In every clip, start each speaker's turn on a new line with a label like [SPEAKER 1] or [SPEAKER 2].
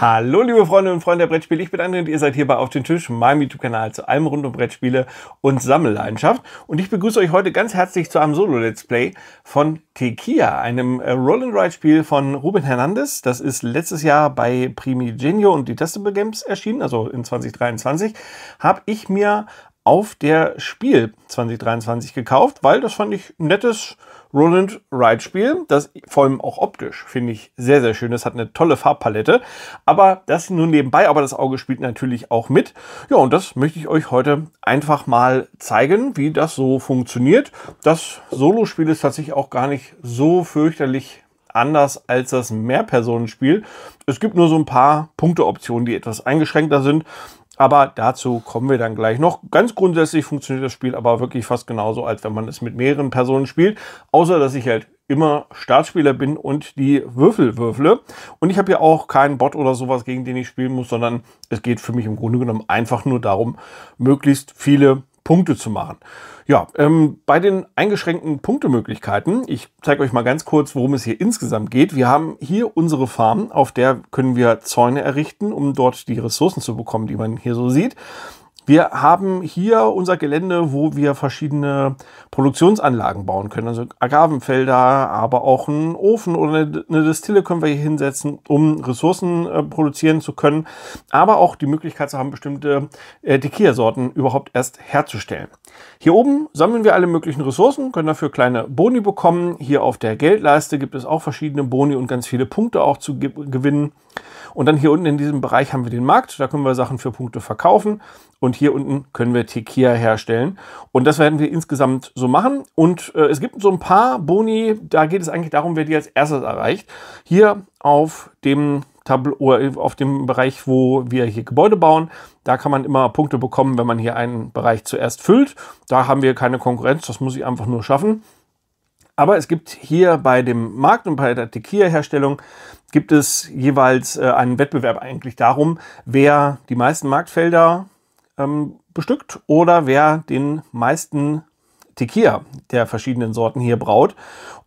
[SPEAKER 1] Hallo liebe Freunde und Freunde der Brettspiele, ich bin André und ihr seid hier bei Auf den Tisch, meinem YouTube-Kanal zu allem rund um Brettspiele und Sammelleidenschaft. Und ich begrüße euch heute ganz herzlich zu einem Solo-Let's Play von Tequila, einem äh, Roll-and-Ride-Spiel von Ruben Hernandez. Das ist letztes Jahr bei Primigenio und die Detestable Games erschienen, also in 2023. Habe ich mir auf der Spiel 2023 gekauft, weil das fand ich ein nettes Roland Wright Spiel. Das vor allem auch optisch finde ich sehr, sehr schön. Es hat eine tolle Farbpalette. Aber das nur nebenbei, aber das Auge spielt natürlich auch mit. Ja, und das möchte ich euch heute einfach mal zeigen, wie das so funktioniert. Das Solo-Spiel ist tatsächlich auch gar nicht so fürchterlich anders als das Mehrpersonenspiel. Es gibt nur so ein paar Punkteoptionen, die etwas eingeschränkter sind. Aber dazu kommen wir dann gleich noch. Ganz grundsätzlich funktioniert das Spiel aber wirklich fast genauso, als wenn man es mit mehreren Personen spielt. Außer, dass ich halt immer Startspieler bin und die Würfel würfle. Und ich habe ja auch keinen Bot oder sowas, gegen den ich spielen muss, sondern es geht für mich im Grunde genommen einfach nur darum, möglichst viele Punkte zu machen. Ja, ähm, bei den eingeschränkten Punktemöglichkeiten, ich zeige euch mal ganz kurz, worum es hier insgesamt geht. Wir haben hier unsere Farm, auf der können wir Zäune errichten, um dort die Ressourcen zu bekommen, die man hier so sieht. Wir haben hier unser Gelände, wo wir verschiedene Produktionsanlagen bauen können, also Agavenfelder, aber auch einen Ofen oder eine Destille können wir hier hinsetzen, um Ressourcen äh, produzieren zu können, aber auch die Möglichkeit zu haben, bestimmte äh, Tequila-Sorten überhaupt erst herzustellen. Hier oben sammeln wir alle möglichen Ressourcen, können dafür kleine Boni bekommen. Hier auf der Geldleiste gibt es auch verschiedene Boni und ganz viele Punkte auch zu gewinnen. Und dann hier unten in diesem Bereich haben wir den Markt, da können wir Sachen für Punkte verkaufen. Und hier unten können wir Tequila herstellen. Und das werden wir insgesamt so machen. Und äh, es gibt so ein paar Boni, da geht es eigentlich darum, wer die als erstes erreicht. Hier auf dem auf dem Bereich, wo wir hier Gebäude bauen. Da kann man immer Punkte bekommen, wenn man hier einen Bereich zuerst füllt. Da haben wir keine Konkurrenz, das muss ich einfach nur schaffen. Aber es gibt hier bei dem Markt und bei der Tequila-Herstellung gibt es jeweils äh, einen Wettbewerb eigentlich darum, wer die meisten Marktfelder ähm, bestückt oder wer den meisten Tequila der verschiedenen Sorten hier braut.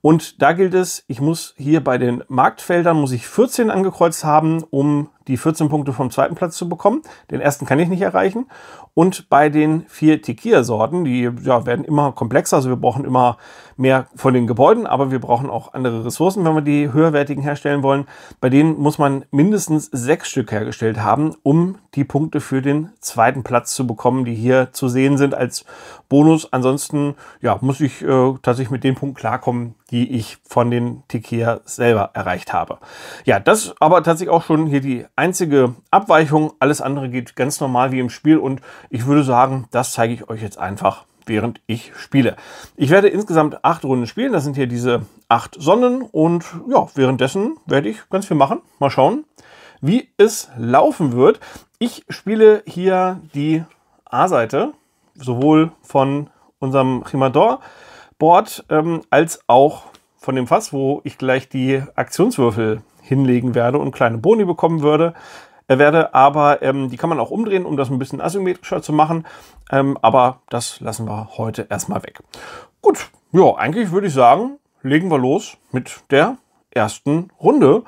[SPEAKER 1] Und da gilt es, ich muss hier bei den Marktfeldern, muss ich 14 angekreuzt haben, um die 14 Punkte vom zweiten Platz zu bekommen. Den ersten kann ich nicht erreichen. Und bei den vier Tequila-Sorten, die ja, werden immer komplexer, also wir brauchen immer mehr von den Gebäuden, aber wir brauchen auch andere Ressourcen, wenn wir die höherwertigen herstellen wollen. Bei denen muss man mindestens sechs Stück hergestellt haben, um die Punkte für den zweiten Platz zu bekommen, die hier zu sehen sind als Bonus. Ansonsten ja, muss ich äh, tatsächlich mit dem Punkt klarkommen, die ich von den Tikea selber erreicht habe. Ja, das ist aber tatsächlich auch schon hier die einzige Abweichung. Alles andere geht ganz normal wie im Spiel und ich würde sagen, das zeige ich euch jetzt einfach während ich spiele. Ich werde insgesamt acht Runden spielen. Das sind hier diese acht Sonnen. Und ja, währenddessen werde ich ganz viel machen. Mal schauen, wie es laufen wird. Ich spiele hier die A-Seite, sowohl von unserem Chimador Board ähm, als auch von dem Fass, wo ich gleich die Aktionswürfel hinlegen werde und kleine Boni bekommen würde, äh, werde. Aber ähm, die kann man auch umdrehen, um das ein bisschen asymmetrischer zu machen. Ähm, aber das lassen wir heute erstmal weg. Gut, ja, eigentlich würde ich sagen, legen wir los mit der ersten Runde.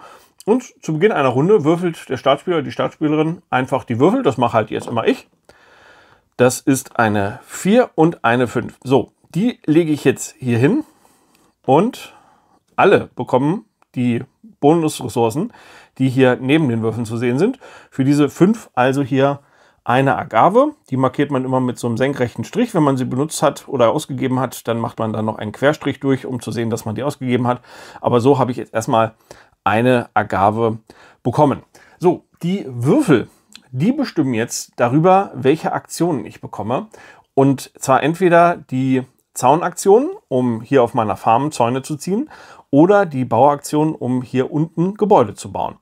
[SPEAKER 1] Und zu Beginn einer Runde würfelt der Startspieler, die Startspielerin einfach die Würfel. Das mache halt jetzt immer ich. Das ist eine 4 und eine 5. So, die lege ich jetzt hier hin und alle bekommen die Bonusressourcen, die hier neben den Würfeln zu sehen sind. Für diese fünf also hier eine Agave. Die markiert man immer mit so einem senkrechten Strich. Wenn man sie benutzt hat oder ausgegeben hat, dann macht man dann noch einen Querstrich durch, um zu sehen, dass man die ausgegeben hat. Aber so habe ich jetzt erstmal eine Agave bekommen. So, die Würfel, die bestimmen jetzt darüber, welche Aktionen ich bekomme. Und zwar entweder die Zaunaktion, um hier auf meiner Farm Zäune zu ziehen, oder die Bauaktion, um hier unten Gebäude zu bauen.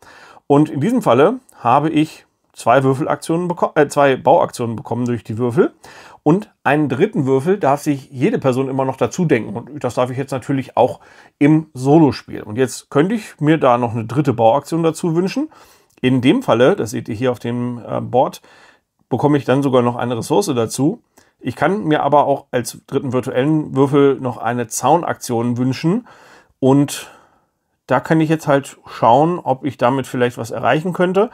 [SPEAKER 1] Und in diesem Falle habe ich zwei, Würfelaktionen äh, zwei Bauaktionen bekommen durch die Würfel. Und einen dritten Würfel darf sich jede Person immer noch dazu denken. Und das darf ich jetzt natürlich auch im Solospiel. Und jetzt könnte ich mir da noch eine dritte Bauaktion dazu wünschen. In dem Falle, das seht ihr hier auf dem äh, Board, bekomme ich dann sogar noch eine Ressource dazu. Ich kann mir aber auch als dritten virtuellen Würfel noch eine Zaunaktion wünschen. Und da kann ich jetzt halt schauen, ob ich damit vielleicht was erreichen könnte.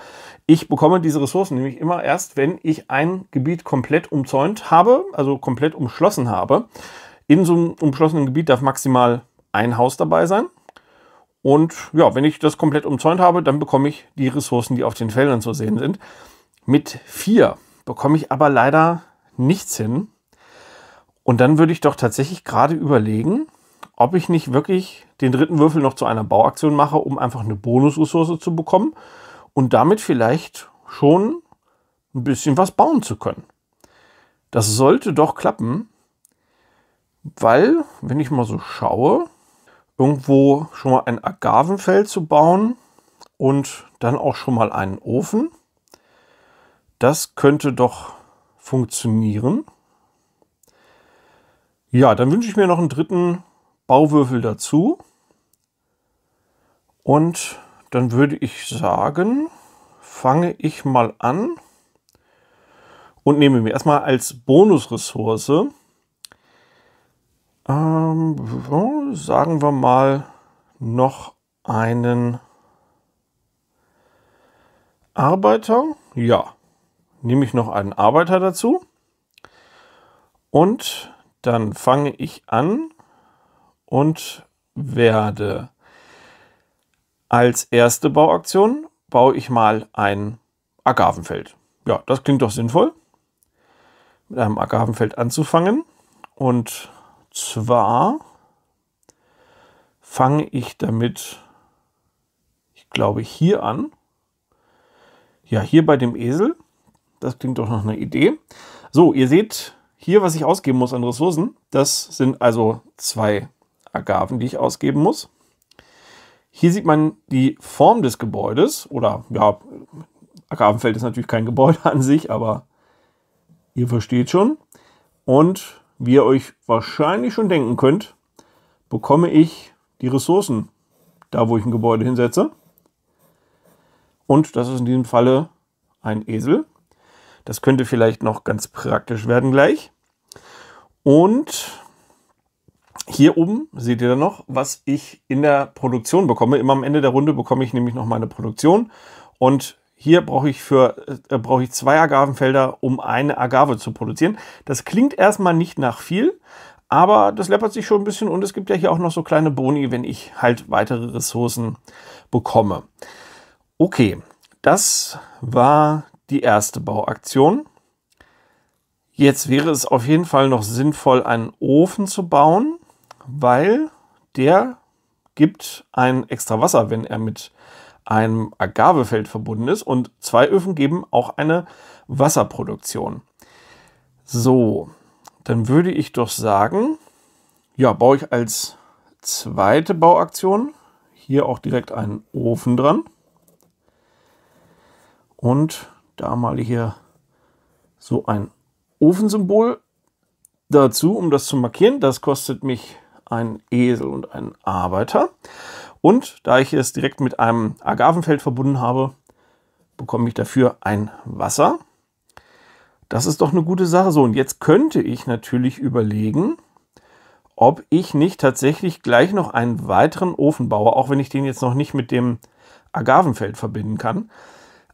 [SPEAKER 1] Ich bekomme diese Ressourcen nämlich immer erst, wenn ich ein Gebiet komplett umzäunt habe, also komplett umschlossen habe. In so einem umschlossenen Gebiet darf maximal ein Haus dabei sein. Und ja, wenn ich das komplett umzäunt habe, dann bekomme ich die Ressourcen, die auf den Feldern zu sehen sind. Mit vier bekomme ich aber leider nichts hin. Und dann würde ich doch tatsächlich gerade überlegen, ob ich nicht wirklich den dritten Würfel noch zu einer Bauaktion mache, um einfach eine Bonusressource zu bekommen und damit vielleicht schon ein bisschen was bauen zu können. Das sollte doch klappen, weil, wenn ich mal so schaue, irgendwo schon mal ein Agavenfeld zu bauen und dann auch schon mal einen Ofen, das könnte doch funktionieren. Ja, dann wünsche ich mir noch einen dritten Bauwürfel dazu. Und dann würde ich sagen, fange ich mal an und nehme mir erstmal als Bonusressource, ähm, sagen wir mal, noch einen Arbeiter. Ja, nehme ich noch einen Arbeiter dazu und dann fange ich an und werde als erste Bauaktion baue ich mal ein Agavenfeld. Ja, das klingt doch sinnvoll, mit einem Agavenfeld anzufangen. Und zwar fange ich damit, ich glaube, hier an. Ja, hier bei dem Esel das klingt doch nach einer Idee. So, ihr seht hier, was ich ausgeben muss an Ressourcen. Das sind also zwei Agaven, die ich ausgeben muss. Hier sieht man die Form des Gebäudes oder ja, Agavenfeld ist natürlich kein Gebäude an sich, aber ihr versteht schon. Und wie ihr euch wahrscheinlich schon denken könnt, bekomme ich die Ressourcen da, wo ich ein Gebäude hinsetze. Und das ist in diesem Falle ein Esel, das könnte vielleicht noch ganz praktisch werden gleich. Und hier oben seht ihr dann noch, was ich in der Produktion bekomme. Immer am Ende der Runde bekomme ich nämlich noch meine Produktion. Und hier brauche ich für äh, brauche ich zwei Agavenfelder, um eine Agave zu produzieren. Das klingt erstmal nicht nach viel, aber das läppert sich schon ein bisschen und es gibt ja hier auch noch so kleine Boni, wenn ich halt weitere Ressourcen bekomme. Okay, das war die erste Bauaktion. Jetzt wäre es auf jeden Fall noch sinnvoll, einen Ofen zu bauen, weil der gibt ein extra Wasser, wenn er mit einem Agavefeld verbunden ist. Und zwei Öfen geben auch eine Wasserproduktion. So, dann würde ich doch sagen, ja, baue ich als zweite Bauaktion hier auch direkt einen Ofen dran. Und da hier so ein Ofensymbol dazu, um das zu markieren. Das kostet mich einen Esel und einen Arbeiter. Und da ich es direkt mit einem Agavenfeld verbunden habe, bekomme ich dafür ein Wasser. Das ist doch eine gute Sache. So, und jetzt könnte ich natürlich überlegen, ob ich nicht tatsächlich gleich noch einen weiteren Ofen baue, auch wenn ich den jetzt noch nicht mit dem Agavenfeld verbinden kann.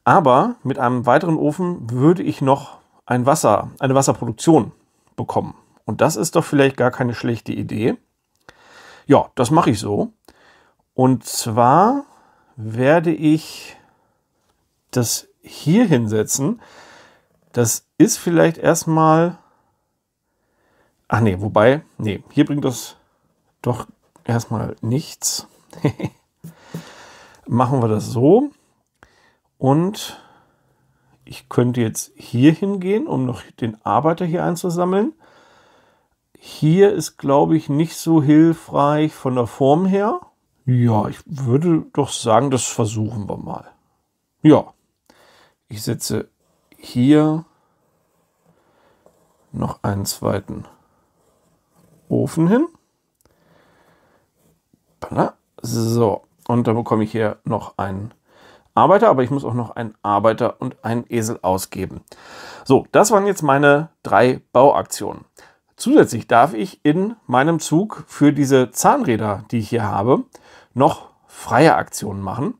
[SPEAKER 1] Aber mit einem weiteren Ofen würde ich noch ein Wasser, eine Wasserproduktion bekommen. Und das ist doch vielleicht gar keine schlechte Idee. Ja, das mache ich so. Und zwar werde ich das hier hinsetzen. Das ist vielleicht erstmal. Ach nee, wobei, nee, hier bringt das doch erstmal nichts. Machen wir das so. Und ich könnte jetzt hier hingehen, um noch den Arbeiter hier einzusammeln. Hier ist, glaube ich, nicht so hilfreich von der Form her. Ja, ich würde doch sagen, das versuchen wir mal. Ja, ich setze hier noch einen zweiten Ofen hin. So, und dann bekomme ich hier noch einen Arbeiter, aber ich muss auch noch einen Arbeiter und einen Esel ausgeben. So, das waren jetzt meine drei Bauaktionen. Zusätzlich darf ich in meinem Zug für diese Zahnräder, die ich hier habe, noch freie Aktionen machen.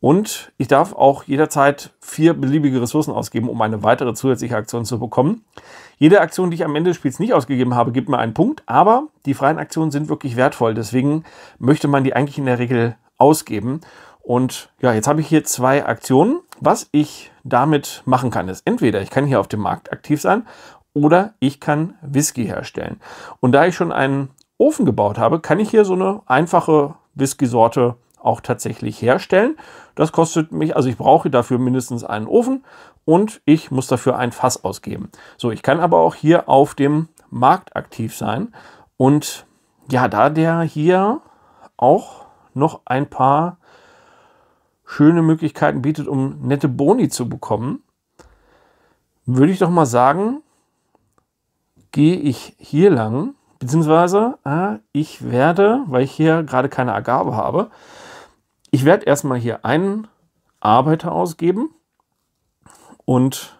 [SPEAKER 1] Und ich darf auch jederzeit vier beliebige Ressourcen ausgeben, um eine weitere zusätzliche Aktion zu bekommen. Jede Aktion, die ich am Ende des Spiels nicht ausgegeben habe, gibt mir einen Punkt, aber die freien Aktionen sind wirklich wertvoll. Deswegen möchte man die eigentlich in der Regel ausgeben. Und ja, jetzt habe ich hier zwei Aktionen. Was ich damit machen kann, ist entweder ich kann hier auf dem Markt aktiv sein oder ich kann Whisky herstellen. Und da ich schon einen Ofen gebaut habe, kann ich hier so eine einfache Whisky-Sorte auch tatsächlich herstellen. Das kostet mich, also ich brauche dafür mindestens einen Ofen und ich muss dafür ein Fass ausgeben. So, ich kann aber auch hier auf dem Markt aktiv sein und ja, da der hier auch noch ein paar schöne Möglichkeiten bietet, um nette Boni zu bekommen, würde ich doch mal sagen, gehe ich hier lang, beziehungsweise äh, ich werde, weil ich hier gerade keine Agabe habe, ich werde erstmal hier einen Arbeiter ausgeben und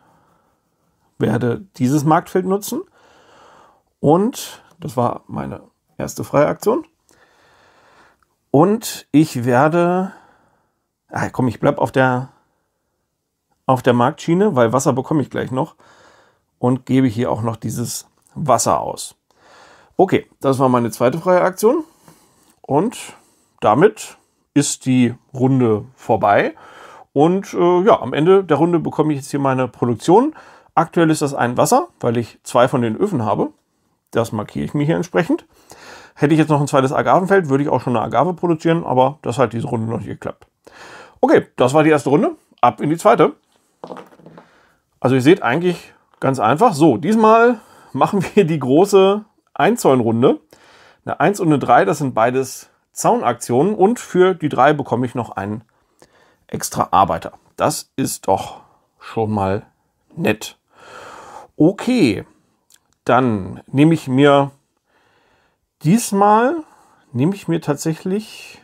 [SPEAKER 1] werde dieses Marktfeld nutzen. Und das war meine erste freie Aktion. Und ich werde Ach, komm, ich bleib auf der, auf der Marktschiene, weil Wasser bekomme ich gleich noch. Und gebe hier auch noch dieses Wasser aus. Okay, das war meine zweite freie Aktion. Und damit ist die Runde vorbei. Und äh, ja, am Ende der Runde bekomme ich jetzt hier meine Produktion. Aktuell ist das ein Wasser, weil ich zwei von den Öfen habe. Das markiere ich mir hier entsprechend. Hätte ich jetzt noch ein zweites Agavenfeld, würde ich auch schon eine Agave produzieren, aber das hat diese Runde noch nicht geklappt. Okay, das war die erste Runde. Ab in die zweite. Also ihr seht eigentlich ganz einfach. So, diesmal machen wir die große Einzäunrunde. Eine 1 und eine 3, das sind beides Zaunaktionen. Und für die 3 bekomme ich noch einen extra Arbeiter. Das ist doch schon mal nett. Okay, dann nehme ich mir diesmal, nehme ich mir tatsächlich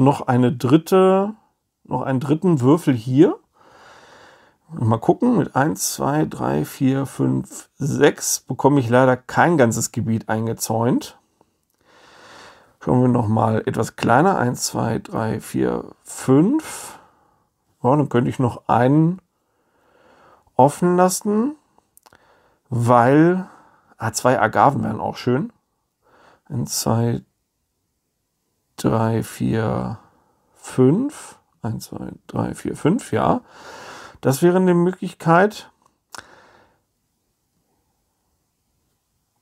[SPEAKER 1] noch eine dritte, noch einen dritten Würfel hier. Mal gucken, mit 1, 2, 3, 4, 5, 6 bekomme ich leider kein ganzes Gebiet eingezäunt. Schauen wir nochmal etwas kleiner. 1, 2, 3, 4, 5. Ja, dann könnte ich noch einen offen lassen, weil ah, zwei Agaven wären auch schön. 1, 2, 3, 4, 5. 1, 2, 3, 4, 5, ja. Das wäre eine Möglichkeit.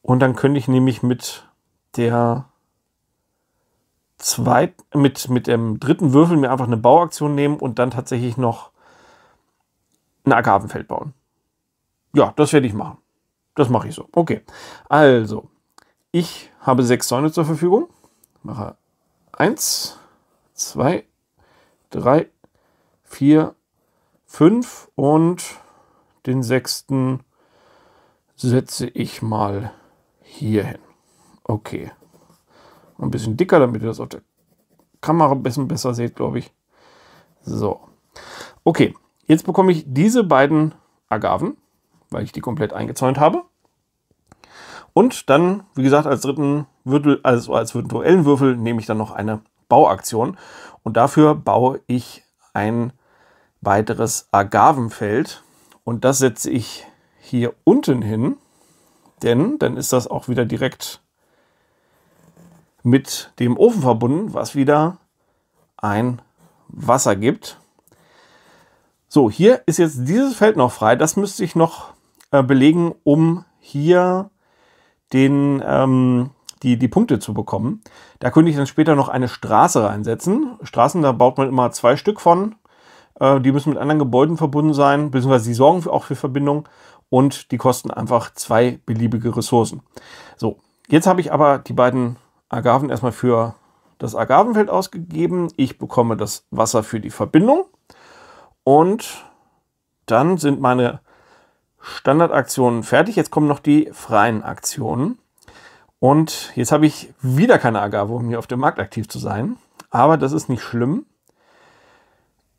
[SPEAKER 1] Und dann könnte ich nämlich mit der zweiten, mit, mit dem dritten Würfel mir einfach eine Bauaktion nehmen und dann tatsächlich noch ein Agavenfeld bauen. Ja, das werde ich machen. Das mache ich so. Okay. Also, ich habe sechs Säune zur Verfügung. Mache 1, 2, 3, 4, 5 und den sechsten setze ich mal hier hin. Okay. Ein bisschen dicker, damit ihr das auf der Kamera ein bisschen besser seht, glaube ich. So. Okay, jetzt bekomme ich diese beiden Agaven, weil ich die komplett eingezäunt habe. Und dann, wie gesagt, als dritten Würfel, also als virtuellen Würfel nehme ich dann noch eine Bauaktion. Und dafür baue ich ein weiteres Agavenfeld. Und das setze ich hier unten hin, denn dann ist das auch wieder direkt mit dem Ofen verbunden, was wieder ein Wasser gibt. So, hier ist jetzt dieses Feld noch frei. Das müsste ich noch äh, belegen, um hier den ähm, die, die Punkte zu bekommen. Da könnte ich dann später noch eine Straße reinsetzen. Straßen, da baut man immer zwei Stück von. Äh, die müssen mit anderen Gebäuden verbunden sein, beziehungsweise die sorgen auch für Verbindung und die kosten einfach zwei beliebige Ressourcen. So, jetzt habe ich aber die beiden Agaven erstmal für das Agavenfeld ausgegeben. Ich bekomme das Wasser für die Verbindung und dann sind meine Standardaktionen fertig. Jetzt kommen noch die freien Aktionen. Und jetzt habe ich wieder keine Agave, um hier auf dem Markt aktiv zu sein. Aber das ist nicht schlimm.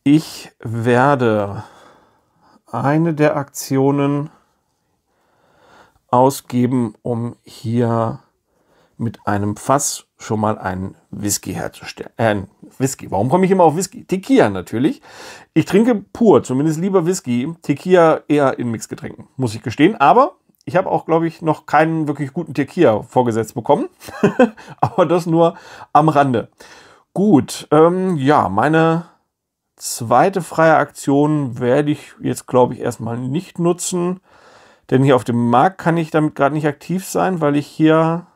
[SPEAKER 1] Ich werde eine der Aktionen ausgeben, um hier mit einem Fass schon mal einen Whisky herzustellen. Äh, Whisky. Warum komme ich immer auf Whisky? Tequila natürlich. Ich trinke pur, zumindest lieber Whisky. Tequila eher in Mixgetränken, muss ich gestehen. Aber ich habe auch, glaube ich, noch keinen wirklich guten Tequila vorgesetzt bekommen. Aber das nur am Rande. Gut, ähm, ja, meine zweite freie Aktion werde ich jetzt, glaube ich, erstmal nicht nutzen. Denn hier auf dem Markt kann ich damit gerade nicht aktiv sein, weil ich hier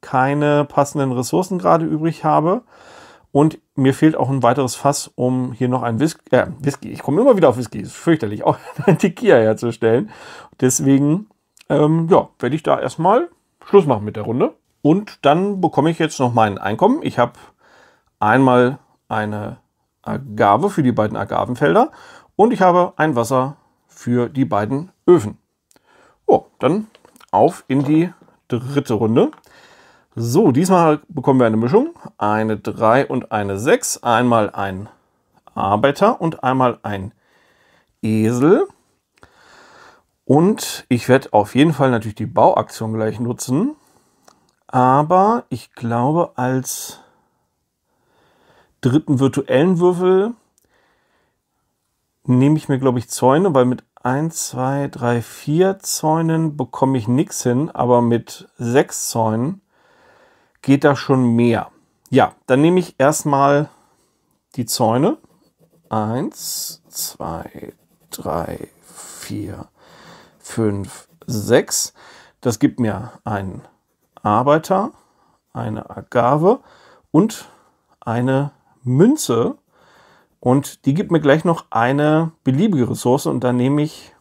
[SPEAKER 1] keine passenden Ressourcen gerade übrig habe. Und mir fehlt auch ein weiteres Fass, um hier noch ein Whis äh, Whisky, ich komme immer wieder auf Whisky, ist fürchterlich, auch ein Tequila herzustellen. Deswegen ähm, ja, werde ich da erstmal Schluss machen mit der Runde. Und dann bekomme ich jetzt noch mein Einkommen. Ich habe einmal eine Agave für die beiden Agavenfelder und ich habe ein Wasser für die beiden Öfen. Oh, dann auf in die dritte Runde. So, diesmal bekommen wir eine Mischung. Eine 3 und eine 6. Einmal ein Arbeiter und einmal ein Esel. Und ich werde auf jeden Fall natürlich die Bauaktion gleich nutzen. Aber ich glaube, als dritten virtuellen Würfel nehme ich mir, glaube ich, Zäune, weil mit 1, 2, 3, 4 Zäunen bekomme ich nichts hin, aber mit 6 Zäunen geht da schon mehr. Ja, dann nehme ich erstmal die Zäune. 1, 2, 3, 4, 5, 6. Das gibt mir einen Arbeiter, eine Agave und eine Münze. Und die gibt mir gleich noch eine beliebige Ressource. Und dann nehme ich,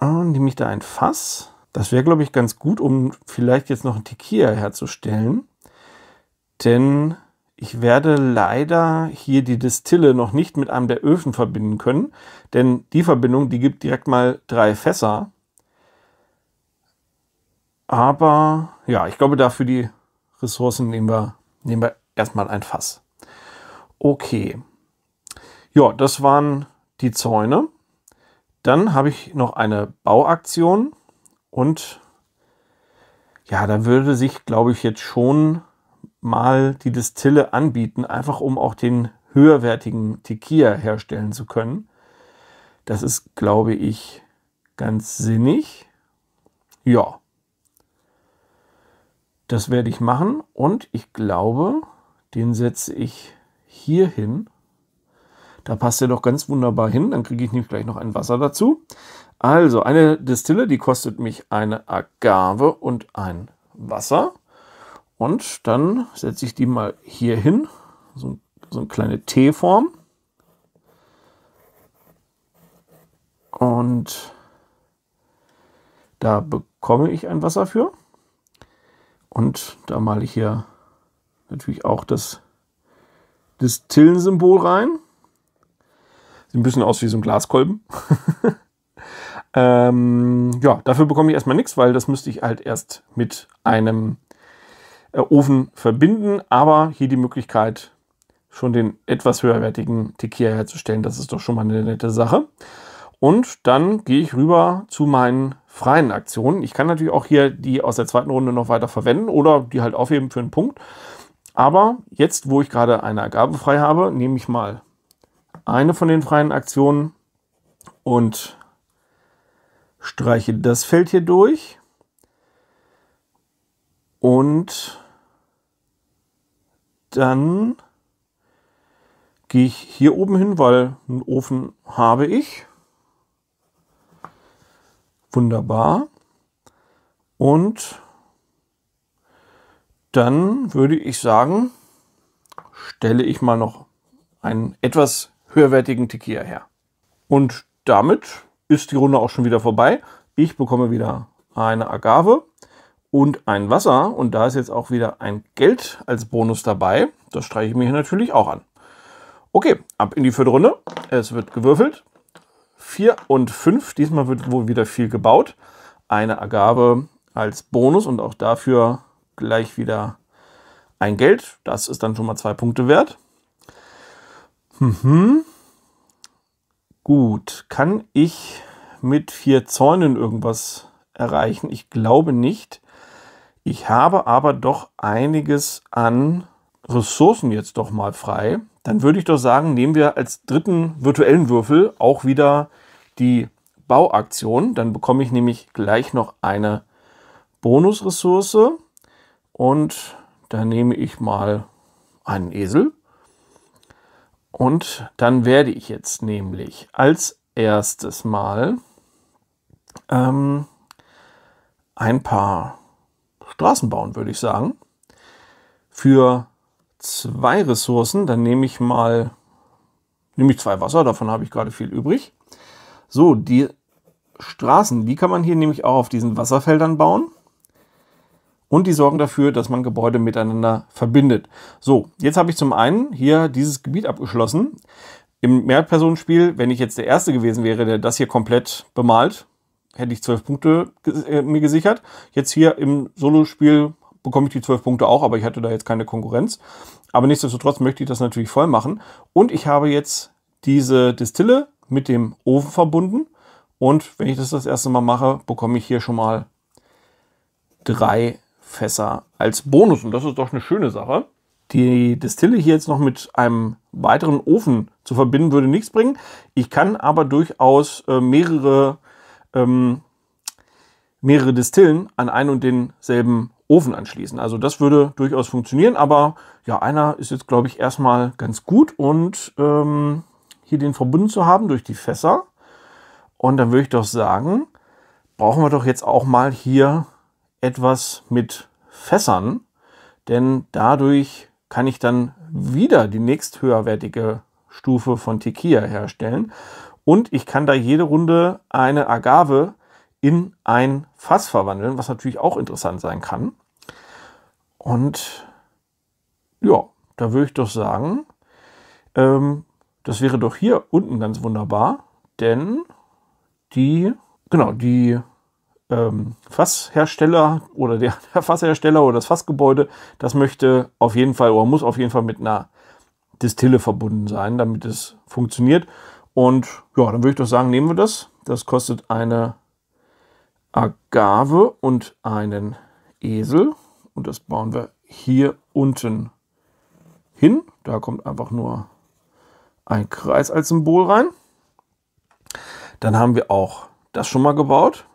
[SPEAKER 1] äh, nehme ich da ein Fass. Das wäre, glaube ich, ganz gut, um vielleicht jetzt noch einen Tequila herzustellen. Denn ich werde leider hier die Distille noch nicht mit einem der Öfen verbinden können, denn die Verbindung, die gibt direkt mal drei Fässer. Aber ja, ich glaube, dafür die Ressourcen nehmen wir, nehmen wir erstmal ein Fass. Okay. Ja, das waren die Zäune. Dann habe ich noch eine Bauaktion und ja, da würde sich, glaube ich, jetzt schon Mal die Distille anbieten, einfach um auch den höherwertigen Tequila herstellen zu können. Das ist, glaube ich, ganz sinnig. Ja. Das werde ich machen und ich glaube, den setze ich hier hin. Da passt er doch ganz wunderbar hin. Dann kriege ich nämlich gleich noch ein Wasser dazu. Also eine Distille, die kostet mich eine Agave und ein Wasser. Und dann setze ich die mal hier hin, so, so eine kleine T-Form. Und da bekomme ich ein Wasser für. Und da male ich hier natürlich auch das Distillensymbol rein. Sieht ein bisschen aus wie so ein Glaskolben. ähm, ja, dafür bekomme ich erstmal nichts, weil das müsste ich halt erst mit einem äh, Ofen verbinden, aber hier die Möglichkeit, schon den etwas höherwertigen Tequila herzustellen. Das ist doch schon mal eine nette Sache. Und dann gehe ich rüber zu meinen freien Aktionen. Ich kann natürlich auch hier die aus der zweiten Runde noch weiter verwenden oder die halt aufheben für einen Punkt. Aber jetzt, wo ich gerade eine Agave frei habe, nehme ich mal eine von den freien Aktionen und streiche das Feld hier durch und dann gehe ich hier oben hin, weil einen Ofen habe ich. Wunderbar. Und dann würde ich sagen, stelle ich mal noch einen etwas höherwertigen Tequila her. Und damit ist die Runde auch schon wieder vorbei. Ich bekomme wieder eine Agave und ein Wasser. Und da ist jetzt auch wieder ein Geld als Bonus dabei. Das streiche ich mir hier natürlich auch an. Okay, ab in die vierte Runde. Es wird gewürfelt. Vier und fünf. Diesmal wird wohl wieder viel gebaut. Eine Agave als Bonus und auch dafür gleich wieder ein Geld. Das ist dann schon mal zwei Punkte wert. Mhm. Gut, kann ich mit vier Zäunen irgendwas erreichen? Ich glaube nicht. Ich habe aber doch einiges an Ressourcen jetzt doch mal frei. Dann würde ich doch sagen, nehmen wir als dritten virtuellen Würfel auch wieder die Bauaktion. Dann bekomme ich nämlich gleich noch eine Bonusressource. Und da nehme ich mal einen Esel. Und dann werde ich jetzt nämlich als erstes mal ähm, ein paar Straßen bauen, würde ich sagen. Für zwei Ressourcen, dann nehme ich mal, nehme ich zwei Wasser, davon habe ich gerade viel übrig. So, die Straßen, die kann man hier nämlich auch auf diesen Wasserfeldern bauen. Und die sorgen dafür, dass man Gebäude miteinander verbindet. So, jetzt habe ich zum einen hier dieses Gebiet abgeschlossen. Im Mehrpersonenspiel, wenn ich jetzt der Erste gewesen wäre, der das hier komplett bemalt, hätte ich zwölf Punkte äh, mir gesichert. Jetzt hier im Solospiel bekomme ich die zwölf Punkte auch, aber ich hatte da jetzt keine Konkurrenz. Aber nichtsdestotrotz möchte ich das natürlich voll machen. Und ich habe jetzt diese Distille mit dem Ofen verbunden. Und wenn ich das das erste Mal mache, bekomme ich hier schon mal drei Fässer als Bonus. Und das ist doch eine schöne Sache. Die Distille hier jetzt noch mit einem weiteren Ofen zu verbinden, würde nichts bringen. Ich kann aber durchaus äh, mehrere ähm, mehrere Distillen an einen und denselben Ofen anschließen. Also das würde durchaus funktionieren, aber ja, einer ist jetzt, glaube ich, erstmal ganz gut und ähm, hier den verbunden zu haben durch die Fässer. Und dann würde ich doch sagen, brauchen wir doch jetzt auch mal hier etwas mit Fässern, denn dadurch kann ich dann wieder die nächst höherwertige Stufe von Tequila herstellen. Und ich kann da jede Runde eine Agave in ein Fass verwandeln, was natürlich auch interessant sein kann. Und ja, da würde ich doch sagen, ähm, das wäre doch hier unten ganz wunderbar, denn die, genau, die ähm, Fasshersteller oder der, der Fasshersteller oder das Fassgebäude, das möchte auf jeden Fall oder muss auf jeden Fall mit einer Distille verbunden sein, damit es funktioniert. Und ja, dann würde ich doch sagen, nehmen wir das. Das kostet eine Agave und einen Esel. Und das bauen wir hier unten hin. Da kommt einfach nur ein Kreis als Symbol rein. Dann haben wir auch das schon mal gebaut.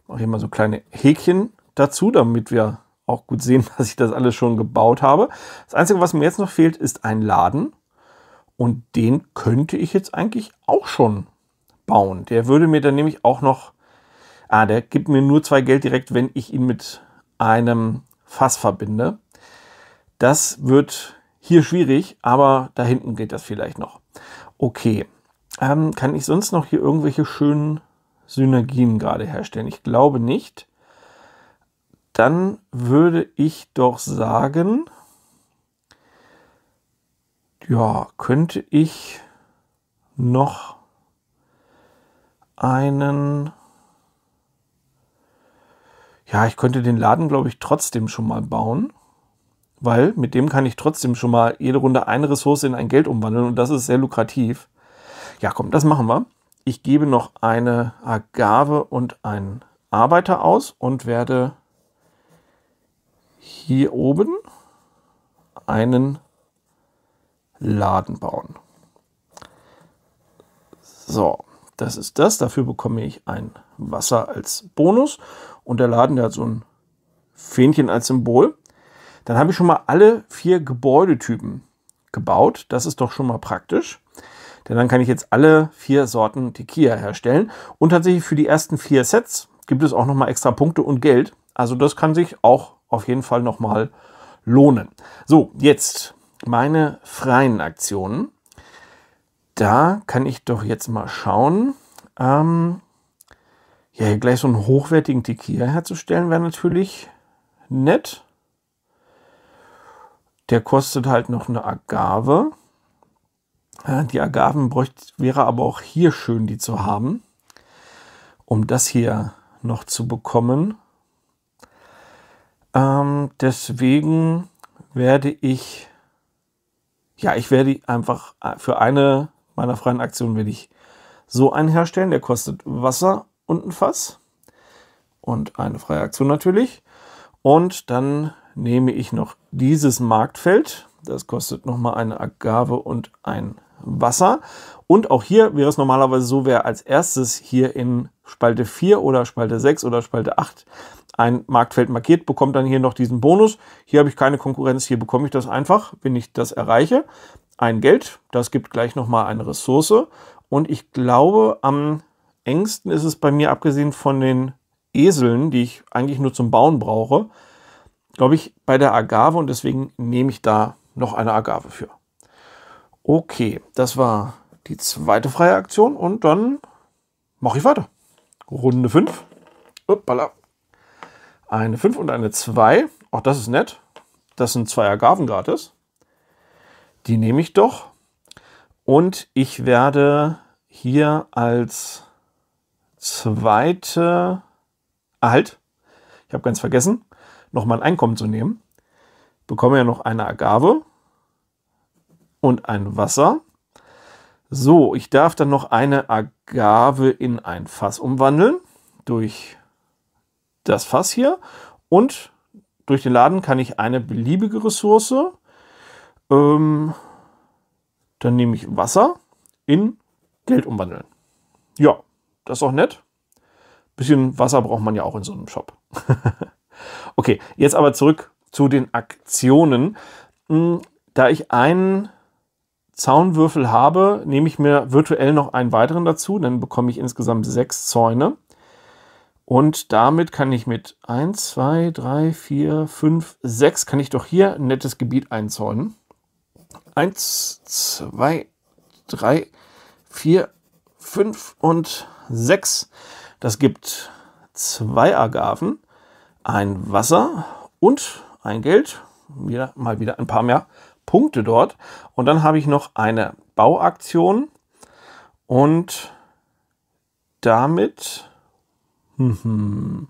[SPEAKER 1] Ich mache hier mal so kleine Häkchen dazu, damit wir auch gut sehen, dass ich das alles schon gebaut habe. Das Einzige, was mir jetzt noch fehlt, ist ein Laden. Und den könnte ich jetzt eigentlich auch schon bauen. Der würde mir dann nämlich auch noch, ah, der gibt mir nur zwei Geld direkt, wenn ich ihn mit einem Fass verbinde. Das wird hier schwierig, aber da hinten geht das vielleicht noch. Okay, ähm, kann ich sonst noch hier irgendwelche schönen Synergien gerade herstellen? Ich glaube nicht. Dann würde ich doch sagen, ja, könnte ich noch einen... Ja, ich könnte den Laden, glaube ich, trotzdem schon mal bauen, weil mit dem kann ich trotzdem schon mal jede Runde eine Ressource in ein Geld umwandeln und das ist sehr lukrativ. Ja, komm, das machen wir. Ich gebe noch eine Agave und einen Arbeiter aus und werde hier oben einen Laden bauen. So, das ist das. Dafür bekomme ich ein Wasser als Bonus. Und der Laden, der hat so ein Fähnchen als Symbol. Dann habe ich schon mal alle vier Gebäudetypen gebaut. Das ist doch schon mal praktisch. Denn dann kann ich jetzt alle vier Sorten Tequila herstellen. Und tatsächlich für die ersten vier Sets gibt es auch noch mal extra Punkte und Geld. Also das kann sich auch auf jeden Fall noch mal lohnen. So, jetzt meine freien Aktionen. Da kann ich doch jetzt mal schauen. Ähm, ja, gleich so einen hochwertigen Tequila herzustellen, wäre natürlich nett. Der kostet halt noch eine Agave. die Agaven bräuchte, wäre aber auch hier schön, die zu haben, um das hier noch zu bekommen. Ähm, deswegen werde ich ja, ich werde einfach äh, für eine meiner freien Aktionen werde ich so einen herstellen. Der kostet Wasser und ein Fass und eine freie Aktion natürlich. Und dann nehme ich noch dieses Marktfeld. Das kostet nochmal eine Agave und ein Wasser. Und auch hier wäre es normalerweise so, wer als erstes hier in Spalte 4 oder Spalte 6 oder Spalte 8 ein Marktfeld markiert, bekommt dann hier noch diesen Bonus. Hier habe ich keine Konkurrenz, hier bekomme ich das einfach, wenn ich das erreiche. Ein Geld, das gibt gleich nochmal eine Ressource. Und ich glaube, am engsten ist es bei mir, abgesehen von den Eseln, die ich eigentlich nur zum Bauen brauche, glaube ich, bei der Agave. Und deswegen nehme ich da noch eine Agave für. Okay, das war die zweite freie Aktion. Und dann mache ich weiter. Runde 5. Uppala eine 5 und eine 2. Auch das ist nett. Das sind zwei Agaven gratis. Die nehme ich doch. Und ich werde hier als zweite... Ah, halt. Ich habe ganz vergessen, nochmal ein Einkommen zu nehmen. Bekomme ja noch eine Agave und ein Wasser. So, ich darf dann noch eine Agave in ein Fass umwandeln durch das Fass hier und durch den Laden kann ich eine beliebige Ressource, ähm, dann nehme ich Wasser in Geld umwandeln. Ja, das ist auch nett. Bisschen Wasser braucht man ja auch in so einem Shop. okay, jetzt aber zurück zu den Aktionen. Hm, da ich einen Zaunwürfel habe, nehme ich mir virtuell noch einen weiteren dazu, dann bekomme ich insgesamt sechs Zäune. Und damit kann ich mit 1, 2, 3, 4, 5, 6, kann ich doch hier ein nettes Gebiet einzäunen. 1, 2, 3, 4, 5 und 6. Das gibt zwei Agaven, ein Wasser und ein Geld. Wieder, mal wieder ein paar mehr Punkte dort. Und dann habe ich noch eine Bauaktion. Und damit Mhm.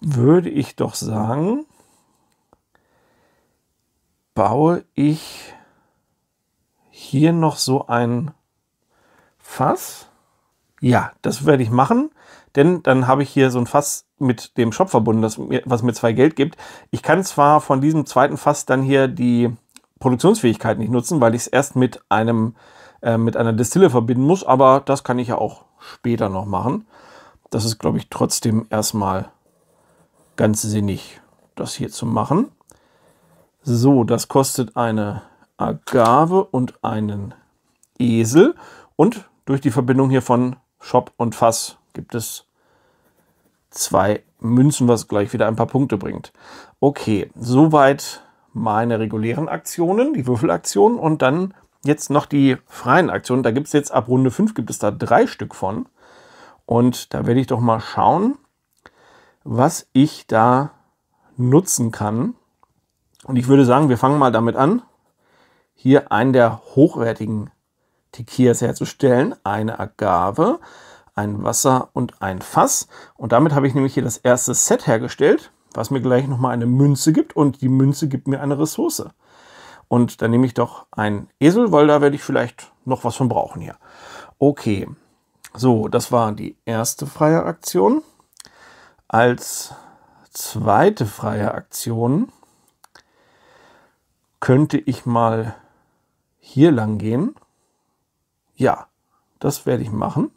[SPEAKER 1] Würde ich doch sagen, baue ich hier noch so ein Fass. Ja, das werde ich machen, denn dann habe ich hier so ein Fass mit dem Shop verbunden, das mir, was mir zwei Geld gibt. Ich kann zwar von diesem zweiten Fass dann hier die Produktionsfähigkeit nicht nutzen, weil ich es erst mit einem äh, mit einer Destille verbinden muss, aber das kann ich ja auch später noch machen das ist, glaube ich, trotzdem erstmal ganz sinnig, das hier zu machen. So, das kostet eine Agave und einen Esel. Und durch die Verbindung hier von Shop und Fass gibt es zwei Münzen, was gleich wieder ein paar Punkte bringt. Okay, soweit meine regulären Aktionen, die Würfelaktionen und dann jetzt noch die freien Aktionen. Da gibt es jetzt ab Runde 5 gibt es da drei Stück von. Und da werde ich doch mal schauen, was ich da nutzen kann. Und ich würde sagen, wir fangen mal damit an, hier einen der hochwertigen Tequilas herzustellen. Eine Agave, ein Wasser und ein Fass. Und damit habe ich nämlich hier das erste Set hergestellt, was mir gleich nochmal eine Münze gibt. Und die Münze gibt mir eine Ressource. Und dann nehme ich doch einen Esel, weil da werde ich vielleicht noch was von brauchen hier. Okay, so, das war die erste freie Aktion. Als zweite freie Aktion könnte ich mal hier lang gehen. Ja, das werde ich machen.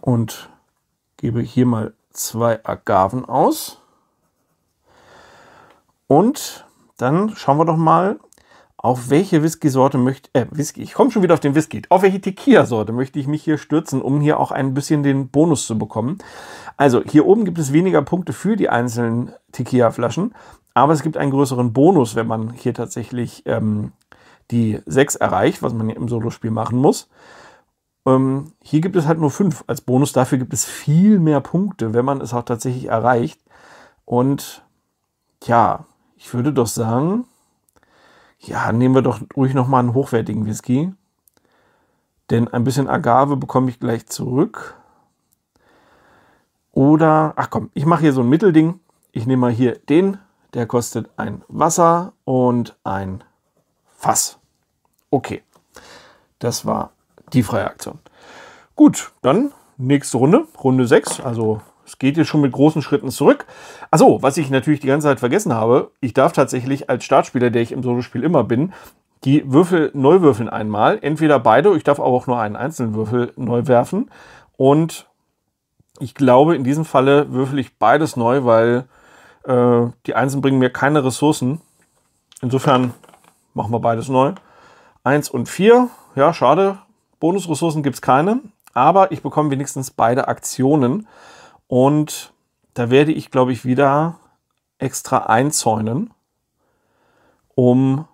[SPEAKER 1] Und gebe hier mal zwei Agaven aus. Und dann schauen wir doch mal, auf welche Whisky-Sorte möchte, äh, Whisky, ich komme schon wieder auf den Whisky, auf welche Tequila-Sorte möchte ich mich hier stürzen, um hier auch ein bisschen den Bonus zu bekommen. Also hier oben gibt es weniger Punkte für die einzelnen Tequila-Flaschen, aber es gibt einen größeren Bonus, wenn man hier tatsächlich ähm, die 6 erreicht, was man im Solospiel machen muss. Ähm, hier gibt es halt nur 5 als Bonus. Dafür gibt es viel mehr Punkte, wenn man es auch tatsächlich erreicht. Und ja, ich würde doch sagen, ja, nehmen wir doch ruhig nochmal einen hochwertigen Whisky. Denn ein bisschen Agave bekomme ich gleich zurück. Oder, ach komm, ich mache hier so ein Mittelding. Ich nehme mal hier den, der kostet ein Wasser und ein Fass. Okay, das war die freie Aktion. Gut, dann nächste Runde, Runde 6, also es geht jetzt schon mit großen Schritten zurück. Achso, was ich natürlich die ganze Zeit vergessen habe, ich darf tatsächlich als Startspieler, der ich im Solospiel immer bin, die Würfel neu würfeln einmal. Entweder beide, ich darf aber auch nur einen einzelnen Würfel neu werfen. Und ich glaube, in diesem Falle würfel ich beides neu, weil äh, die Einsen bringen mir keine Ressourcen. Insofern machen wir beides neu. Eins und vier, ja, schade. Bonusressourcen gibt es keine. Aber ich bekomme wenigstens beide Aktionen. Und da werde ich, glaube ich, wieder extra einzäunen, um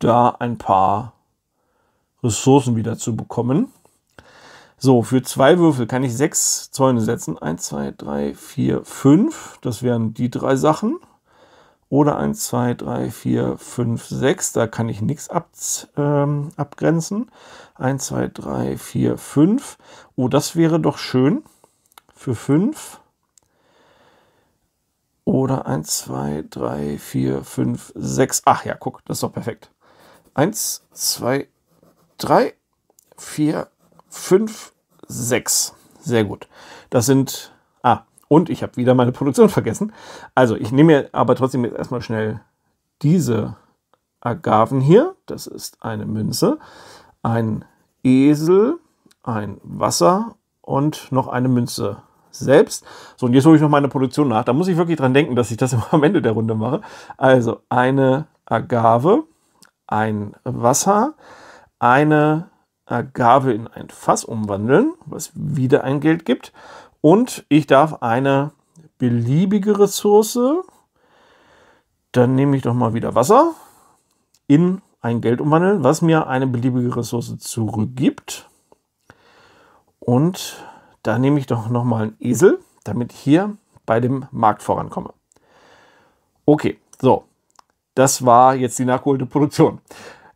[SPEAKER 1] da ein paar Ressourcen wieder zu bekommen. So, für zwei Würfel kann ich sechs Zäune setzen. Eins, zwei, drei, vier, fünf. Das wären die drei Sachen. Oder eins, zwei, drei, vier, fünf, sechs. Da kann ich nichts ab, ähm, abgrenzen. Eins, zwei, drei, vier, fünf. Oh, das wäre doch schön für 5. Oder 1, 2, 3, 4, 5, 6. Ach ja, guck, das ist doch perfekt. 1, 2, 3, 4, 5, 6. Sehr gut. Das sind. Ah, und ich habe wieder meine Produktion vergessen. Also, ich nehme mir aber trotzdem jetzt erstmal schnell diese Agaven hier. Das ist eine Münze, ein Esel, ein Wasser und noch eine Münze selbst. So, und jetzt hole ich noch meine Produktion nach. Da muss ich wirklich dran denken, dass ich das am Ende der Runde mache. Also eine Agave, ein Wasser, eine Agave in ein Fass umwandeln, was wieder ein Geld gibt. Und ich darf eine beliebige Ressource, dann nehme ich doch mal wieder Wasser, in ein Geld umwandeln, was mir eine beliebige Ressource zurückgibt. Und da nehme ich doch nochmal einen Esel, damit ich hier bei dem Markt vorankomme. Okay, so. Das war jetzt die nachgeholte Produktion.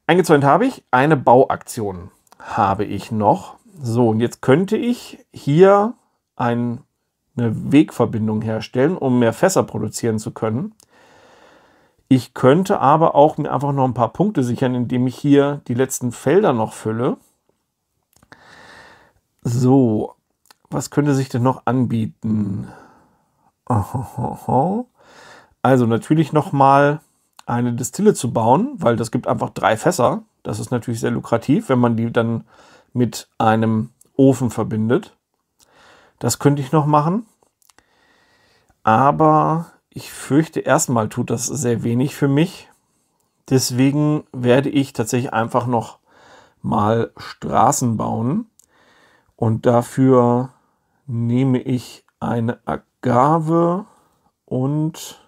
[SPEAKER 1] Eingezäunt habe ich. Eine Bauaktion habe ich noch. So, und jetzt könnte ich hier ein, eine Wegverbindung herstellen, um mehr Fässer produzieren zu können. Ich könnte aber auch mir einfach noch ein paar Punkte sichern, indem ich hier die letzten Felder noch fülle. So, was könnte sich denn noch anbieten? Also natürlich nochmal eine Destille zu bauen, weil das gibt einfach drei Fässer. Das ist natürlich sehr lukrativ, wenn man die dann mit einem Ofen verbindet. Das könnte ich noch machen. Aber ich fürchte, erstmal tut das sehr wenig für mich. Deswegen werde ich tatsächlich einfach noch mal Straßen bauen. Und dafür nehme ich eine Agave und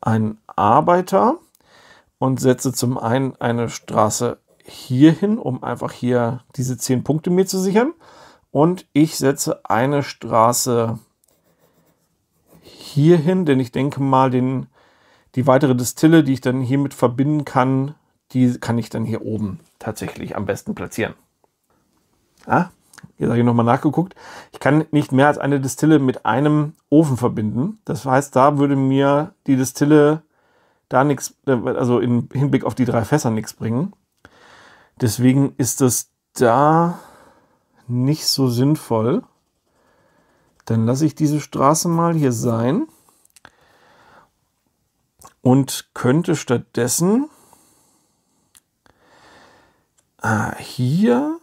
[SPEAKER 1] einen Arbeiter und setze zum einen eine Straße hier hin, um einfach hier diese 10 Punkte mir zu sichern. Und ich setze eine Straße hier hin, denn ich denke mal, den, die weitere Distille, die ich dann hiermit verbinden kann, die kann ich dann hier oben tatsächlich am besten platzieren. Ah, jetzt habe ich nochmal nachgeguckt, ich kann nicht mehr als eine Distille mit einem Ofen verbinden. Das heißt, da würde mir die Distille da nichts, äh, also im Hinblick auf die drei Fässer nichts bringen. Deswegen ist das da nicht so sinnvoll. Dann lasse ich diese Straße mal hier sein und könnte stattdessen ah, hier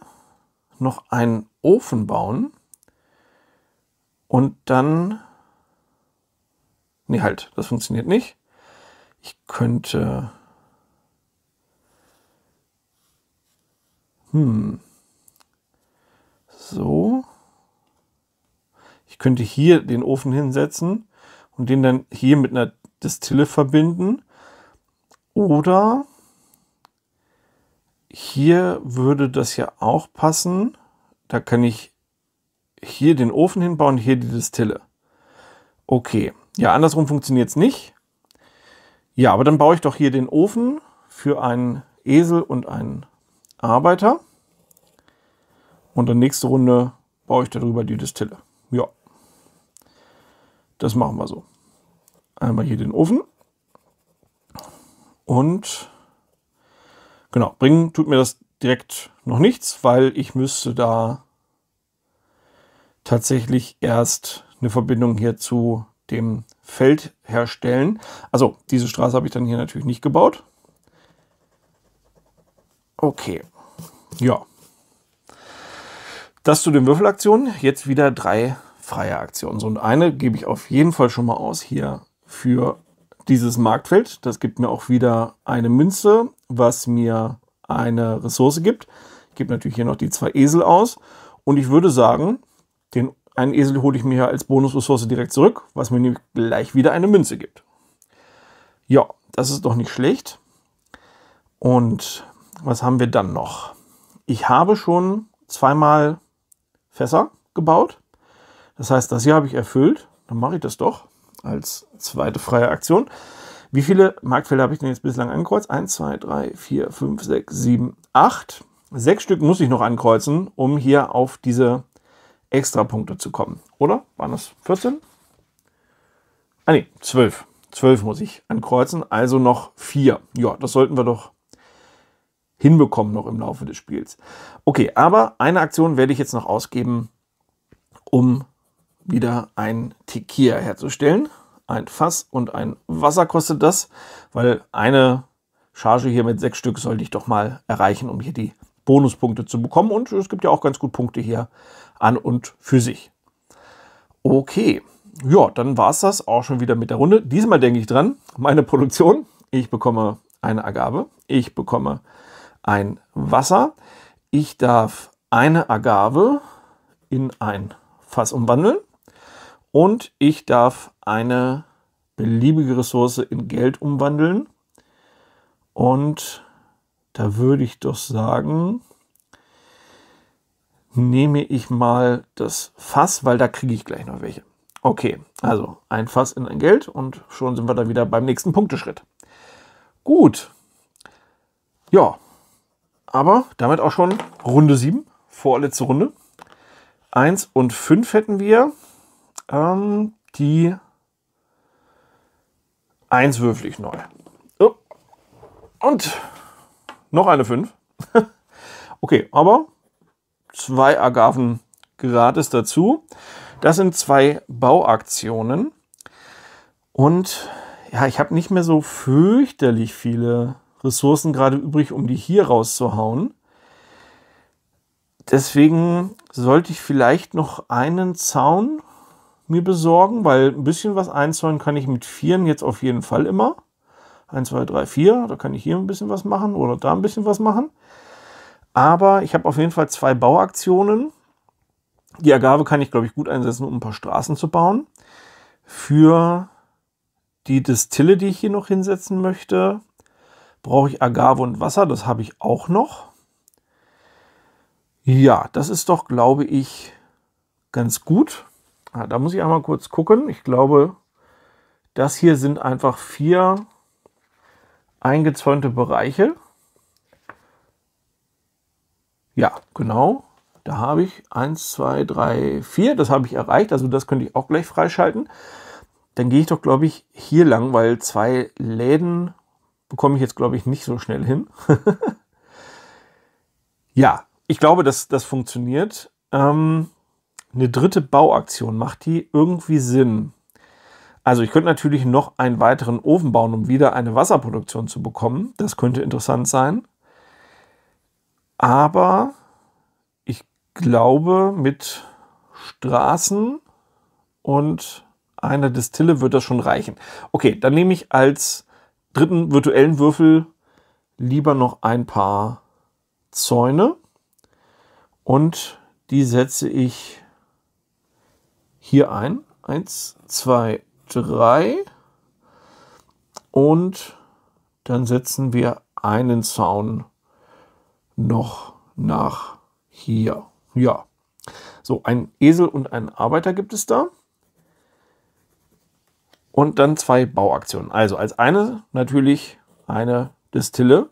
[SPEAKER 1] noch einen Ofen bauen und dann... Nee, halt, das funktioniert nicht. Ich könnte... Hm. So. Ich könnte hier den Ofen hinsetzen und den dann hier mit einer Destille verbinden. Oder hier würde das ja auch passen. Da kann ich hier den Ofen hinbauen, hier die Distille. Okay, ja, andersrum funktioniert es nicht. Ja, aber dann baue ich doch hier den Ofen für einen Esel und einen Arbeiter. Und dann nächste Runde baue ich darüber die Distille. Ja, das machen wir so. Einmal hier den Ofen und Genau, bringen tut mir das direkt noch nichts, weil ich müsste da tatsächlich erst eine Verbindung hier zu dem Feld herstellen. Also diese Straße habe ich dann hier natürlich nicht gebaut. Okay, ja. Das zu den Würfelaktionen. Jetzt wieder drei freie Aktionen. So, und eine gebe ich auf jeden Fall schon mal aus hier für dieses Marktfeld. Das gibt mir auch wieder eine Münze, was mir eine Ressource gibt. Ich gebe natürlich hier noch die zwei Esel aus. Und ich würde sagen, den einen Esel hole ich mir ja als Bonusressource direkt zurück, was mir nämlich gleich wieder eine Münze gibt. Ja, das ist doch nicht schlecht. Und was haben wir dann noch? Ich habe schon zweimal Fässer gebaut. Das heißt, das hier habe ich erfüllt. Dann mache ich das doch als zweite freie Aktion. Wie viele Marktfelder habe ich denn jetzt bislang angekreuzt? 1, 2, 3, 4, 5, 6, 7, 8. Sechs Stück muss ich noch ankreuzen, um hier auf diese Extrapunkte zu kommen. Oder? Waren das 14? Ah ne, 12. 12 muss ich ankreuzen, also noch 4. Ja, das sollten wir doch hinbekommen noch im Laufe des Spiels. Okay, aber eine Aktion werde ich jetzt noch ausgeben, um wieder ein Tequila herzustellen. Ein Fass und ein Wasser kostet das, weil eine Charge hier mit sechs Stück sollte ich doch mal erreichen, um hier die Bonuspunkte zu bekommen. Und es gibt ja auch ganz gut Punkte hier an und für sich. Okay, ja, dann war es das auch schon wieder mit der Runde. Diesmal denke ich dran, meine Produktion. Ich bekomme eine Agave, ich bekomme ein Wasser. Ich darf eine Agave in ein Fass umwandeln. Und ich darf eine beliebige Ressource in Geld umwandeln. Und da würde ich doch sagen, nehme ich mal das Fass, weil da kriege ich gleich noch welche. Okay, also ein Fass in ein Geld und schon sind wir da wieder beim nächsten Punkteschritt. Gut. Ja, aber damit auch schon Runde 7, vorletzte Runde. 1 und 5 hätten wir. Ähm, die 1 würfel ich neu. Oh. Und noch eine 5. okay, aber zwei Agaven gratis dazu. Das sind zwei Bauaktionen. Und ja, ich habe nicht mehr so fürchterlich viele Ressourcen gerade übrig, um die hier rauszuhauen. Deswegen sollte ich vielleicht noch einen Zaun mir besorgen, weil ein bisschen was einzäunen kann ich mit Vieren jetzt auf jeden Fall immer. 1, 2, 3, 4, da kann ich hier ein bisschen was machen oder da ein bisschen was machen. Aber ich habe auf jeden Fall zwei Bauaktionen. Die Agave kann ich, glaube ich, gut einsetzen, um ein paar Straßen zu bauen. Für die Distille, die ich hier noch hinsetzen möchte, brauche ich Agave und Wasser. Das habe ich auch noch. Ja, das ist doch, glaube ich, ganz gut. Ah, da muss ich einmal kurz gucken. Ich glaube, das hier sind einfach vier eingezäunte Bereiche. Ja, genau. Da habe ich 1, 2, 3, 4. Das habe ich erreicht. Also das könnte ich auch gleich freischalten. Dann gehe ich doch, glaube ich, hier lang, weil zwei Läden bekomme ich jetzt, glaube ich, nicht so schnell hin. ja, ich glaube, dass das funktioniert. Ähm, eine dritte Bauaktion, macht die irgendwie Sinn? Also ich könnte natürlich noch einen weiteren Ofen bauen, um wieder eine Wasserproduktion zu bekommen. Das könnte interessant sein. Aber ich glaube, mit Straßen und einer Distille wird das schon reichen. Okay, dann nehme ich als dritten virtuellen Würfel lieber noch ein paar Zäune und die setze ich hier ein. Eins, zwei, drei. Und dann setzen wir einen Zaun noch nach hier. Ja. So, ein Esel und ein Arbeiter gibt es da. Und dann zwei Bauaktionen. Also als eine natürlich eine Destille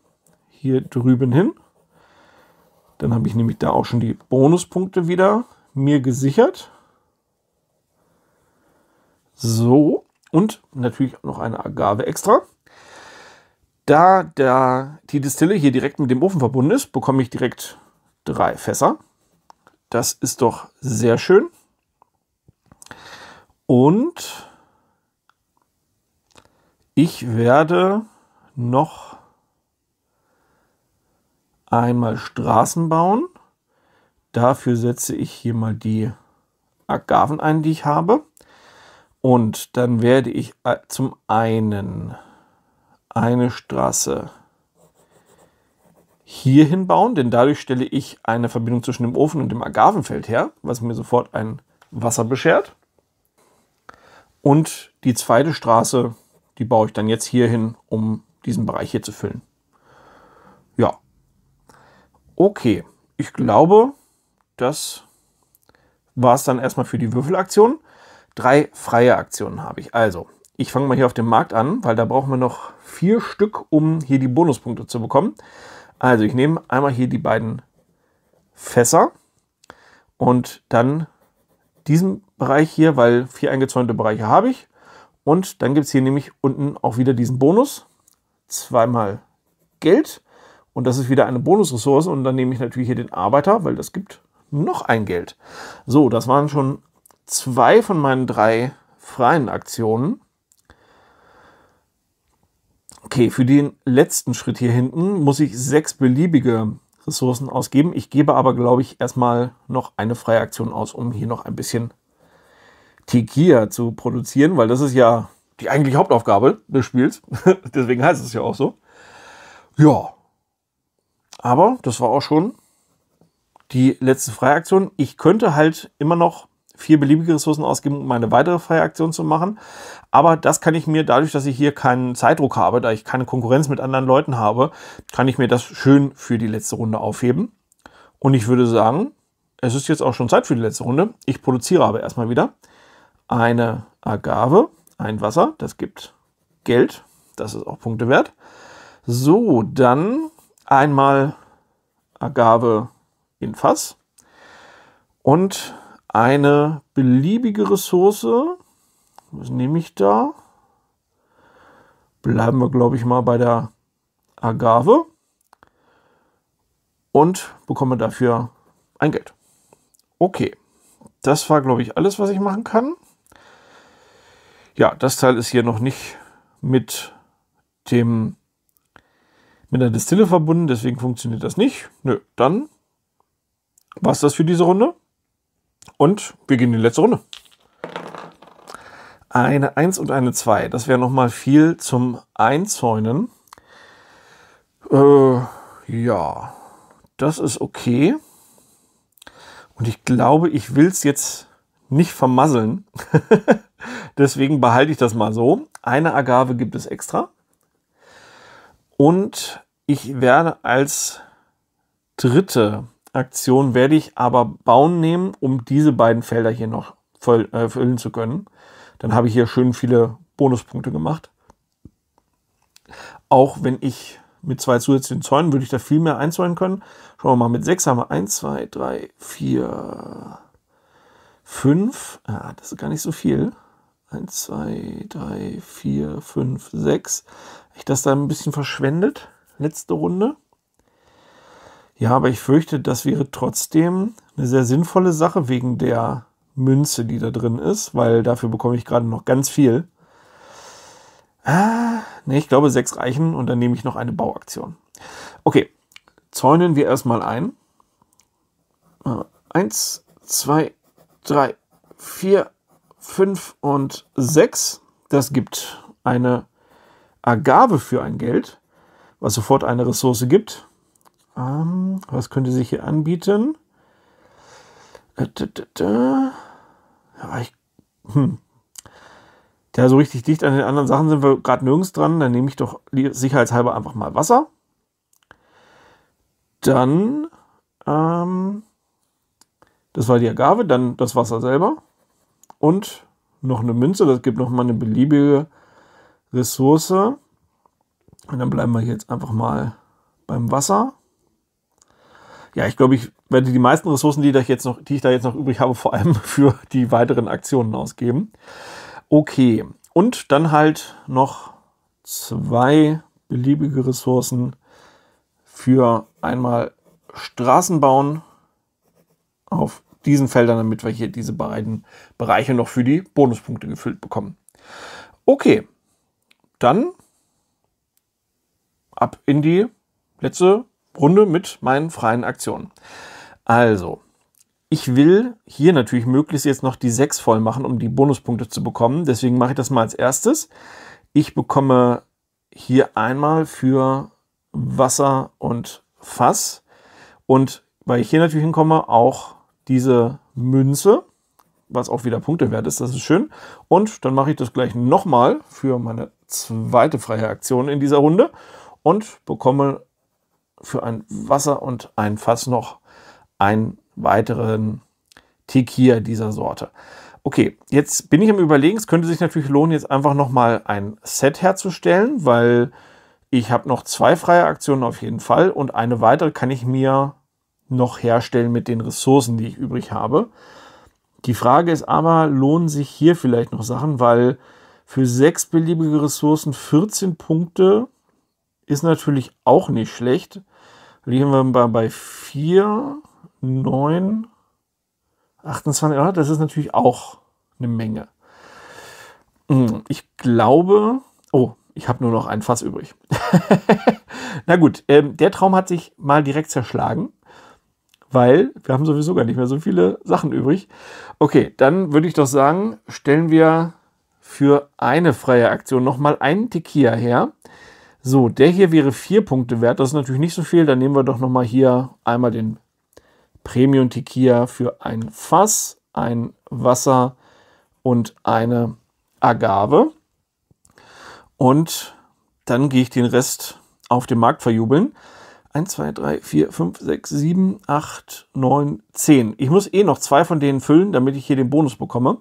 [SPEAKER 1] hier drüben hin. Dann habe ich nämlich da auch schon die Bonuspunkte wieder mir gesichert. So, und natürlich noch eine Agave extra. Da, da die Distille hier direkt mit dem Ofen verbunden ist, bekomme ich direkt drei Fässer. Das ist doch sehr schön. Und ich werde noch einmal Straßen bauen. Dafür setze ich hier mal die Agaven ein, die ich habe. Und dann werde ich äh, zum einen eine Straße hierhin bauen, denn dadurch stelle ich eine Verbindung zwischen dem Ofen und dem Agavenfeld her, was mir sofort ein Wasser beschert. Und die zweite Straße, die baue ich dann jetzt hier hin, um diesen Bereich hier zu füllen. Ja. Okay, ich glaube, das war es dann erstmal für die Würfelaktion. Drei freie Aktionen habe ich. Also, ich fange mal hier auf dem Markt an, weil da brauchen wir noch vier Stück, um hier die Bonuspunkte zu bekommen. Also, ich nehme einmal hier die beiden Fässer und dann diesen Bereich hier, weil vier eingezäunte Bereiche habe ich. Und dann gibt es hier nämlich unten auch wieder diesen Bonus. Zweimal Geld. Und das ist wieder eine Bonusressource. Und dann nehme ich natürlich hier den Arbeiter, weil das gibt noch ein Geld. So, das waren schon zwei von meinen drei freien Aktionen. Okay, für den letzten Schritt hier hinten muss ich sechs beliebige Ressourcen ausgeben. Ich gebe aber, glaube ich, erstmal noch eine freie Aktion aus, um hier noch ein bisschen Tequila zu produzieren, weil das ist ja die eigentliche Hauptaufgabe des Spiels. Deswegen heißt es ja auch so. Ja. Aber das war auch schon die letzte Freiaktion. Ich könnte halt immer noch vier beliebige Ressourcen ausgeben, um eine weitere freie Aktion zu machen. Aber das kann ich mir dadurch, dass ich hier keinen Zeitdruck habe, da ich keine Konkurrenz mit anderen Leuten habe, kann ich mir das schön für die letzte Runde aufheben. Und ich würde sagen, es ist jetzt auch schon Zeit für die letzte Runde. Ich produziere aber erstmal wieder eine Agave, ein Wasser, das gibt Geld, das ist auch Punkte wert. So, dann einmal Agave in Fass und eine beliebige Ressource. Was nehme ich da? Bleiben wir, glaube ich, mal bei der Agave und bekomme dafür ein Geld. Okay, das war, glaube ich, alles, was ich machen kann. Ja, das Teil ist hier noch nicht mit dem mit der Distille verbunden, deswegen funktioniert das nicht. Nö, dann war es das für diese Runde. Und wir gehen in die letzte Runde. Eine 1 und eine 2. Das wäre nochmal viel zum Einzäunen. Äh, ja, das ist okay. Und ich glaube, ich will es jetzt nicht vermasseln. Deswegen behalte ich das mal so. Eine Agave gibt es extra. Und ich werde als dritte Aktion werde ich aber Bauen nehmen, um diese beiden Felder hier noch voll, äh, füllen zu können. Dann habe ich hier schön viele Bonuspunkte gemacht. Auch wenn ich mit zwei zusätzlichen Zäunen würde ich da viel mehr einzäunen können. Schauen wir mal, mit sechs haben wir 1, 2, 3, 4, 5. das ist gar nicht so viel. 1, 2, 3, 4, 5, 6. Ich das da ein bisschen verschwendet. Letzte Runde. Ja, aber ich fürchte, das wäre trotzdem eine sehr sinnvolle Sache wegen der Münze, die da drin ist, weil dafür bekomme ich gerade noch ganz viel. Ah, ne, ich glaube sechs reichen und dann nehme ich noch eine Bauaktion. Okay, zäunen wir erstmal ein. Äh, eins, zwei, drei, vier, fünf und sechs. Das gibt eine Agave für ein Geld, was sofort eine Ressource gibt. Ähm, was könnte sich hier anbieten? Äh, ja, ich, hm. ja, so richtig dicht an den anderen Sachen sind wir gerade nirgends dran. Dann nehme ich doch sicherheitshalber einfach mal Wasser. Dann, ähm, das war die Agave, dann das Wasser selber und noch eine Münze. Das gibt noch mal eine beliebige Ressource. Und dann bleiben wir jetzt einfach mal beim Wasser ja, ich glaube, ich werde die meisten Ressourcen, die, ich jetzt noch, die ich da jetzt noch übrig habe, vor allem für die weiteren Aktionen ausgeben. Okay. Und dann halt noch zwei beliebige Ressourcen für einmal Straßen bauen auf diesen Feldern, damit wir hier diese beiden Bereiche noch für die Bonuspunkte gefüllt bekommen. Okay, dann ab in die letzte Runde mit meinen freien Aktionen. Also, ich will hier natürlich möglichst jetzt noch die 6 voll machen, um die Bonuspunkte zu bekommen. Deswegen mache ich das mal als erstes. Ich bekomme hier einmal für Wasser und Fass. Und weil ich hier natürlich hinkomme, auch diese Münze, was auch wieder Punkte wert ist. Das ist schön. Und dann mache ich das gleich nochmal für meine zweite freie Aktion in dieser Runde und bekomme für ein Wasser und ein Fass noch einen weiteren Tequila dieser Sorte. Okay, jetzt bin ich am überlegen, es könnte sich natürlich lohnen, jetzt einfach nochmal ein Set herzustellen, weil ich habe noch zwei freie Aktionen auf jeden Fall und eine weitere kann ich mir noch herstellen mit den Ressourcen, die ich übrig habe. Die Frage ist aber, lohnen sich hier vielleicht noch Sachen, weil für sechs beliebige Ressourcen 14 Punkte ist natürlich auch nicht schlecht liegen wir bei, bei 4, 9, 28. Ja, das ist natürlich auch eine Menge. Hm, ich glaube, oh, ich habe nur noch ein Fass übrig. Na gut, ähm, der Traum hat sich mal direkt zerschlagen, weil wir haben sowieso gar nicht mehr so viele Sachen übrig. Okay, dann würde ich doch sagen, stellen wir für eine freie Aktion nochmal einen Tequila her. So, der hier wäre vier Punkte wert. Das ist natürlich nicht so viel. Dann nehmen wir doch nochmal hier einmal den Premium Tequila für ein Fass, ein Wasser und eine Agave. Und dann gehe ich den Rest auf dem Markt verjubeln. 1, 2, 3, 4, 5, 6, 7, 8, 9, 10. Ich muss eh noch zwei von denen füllen, damit ich hier den Bonus bekomme.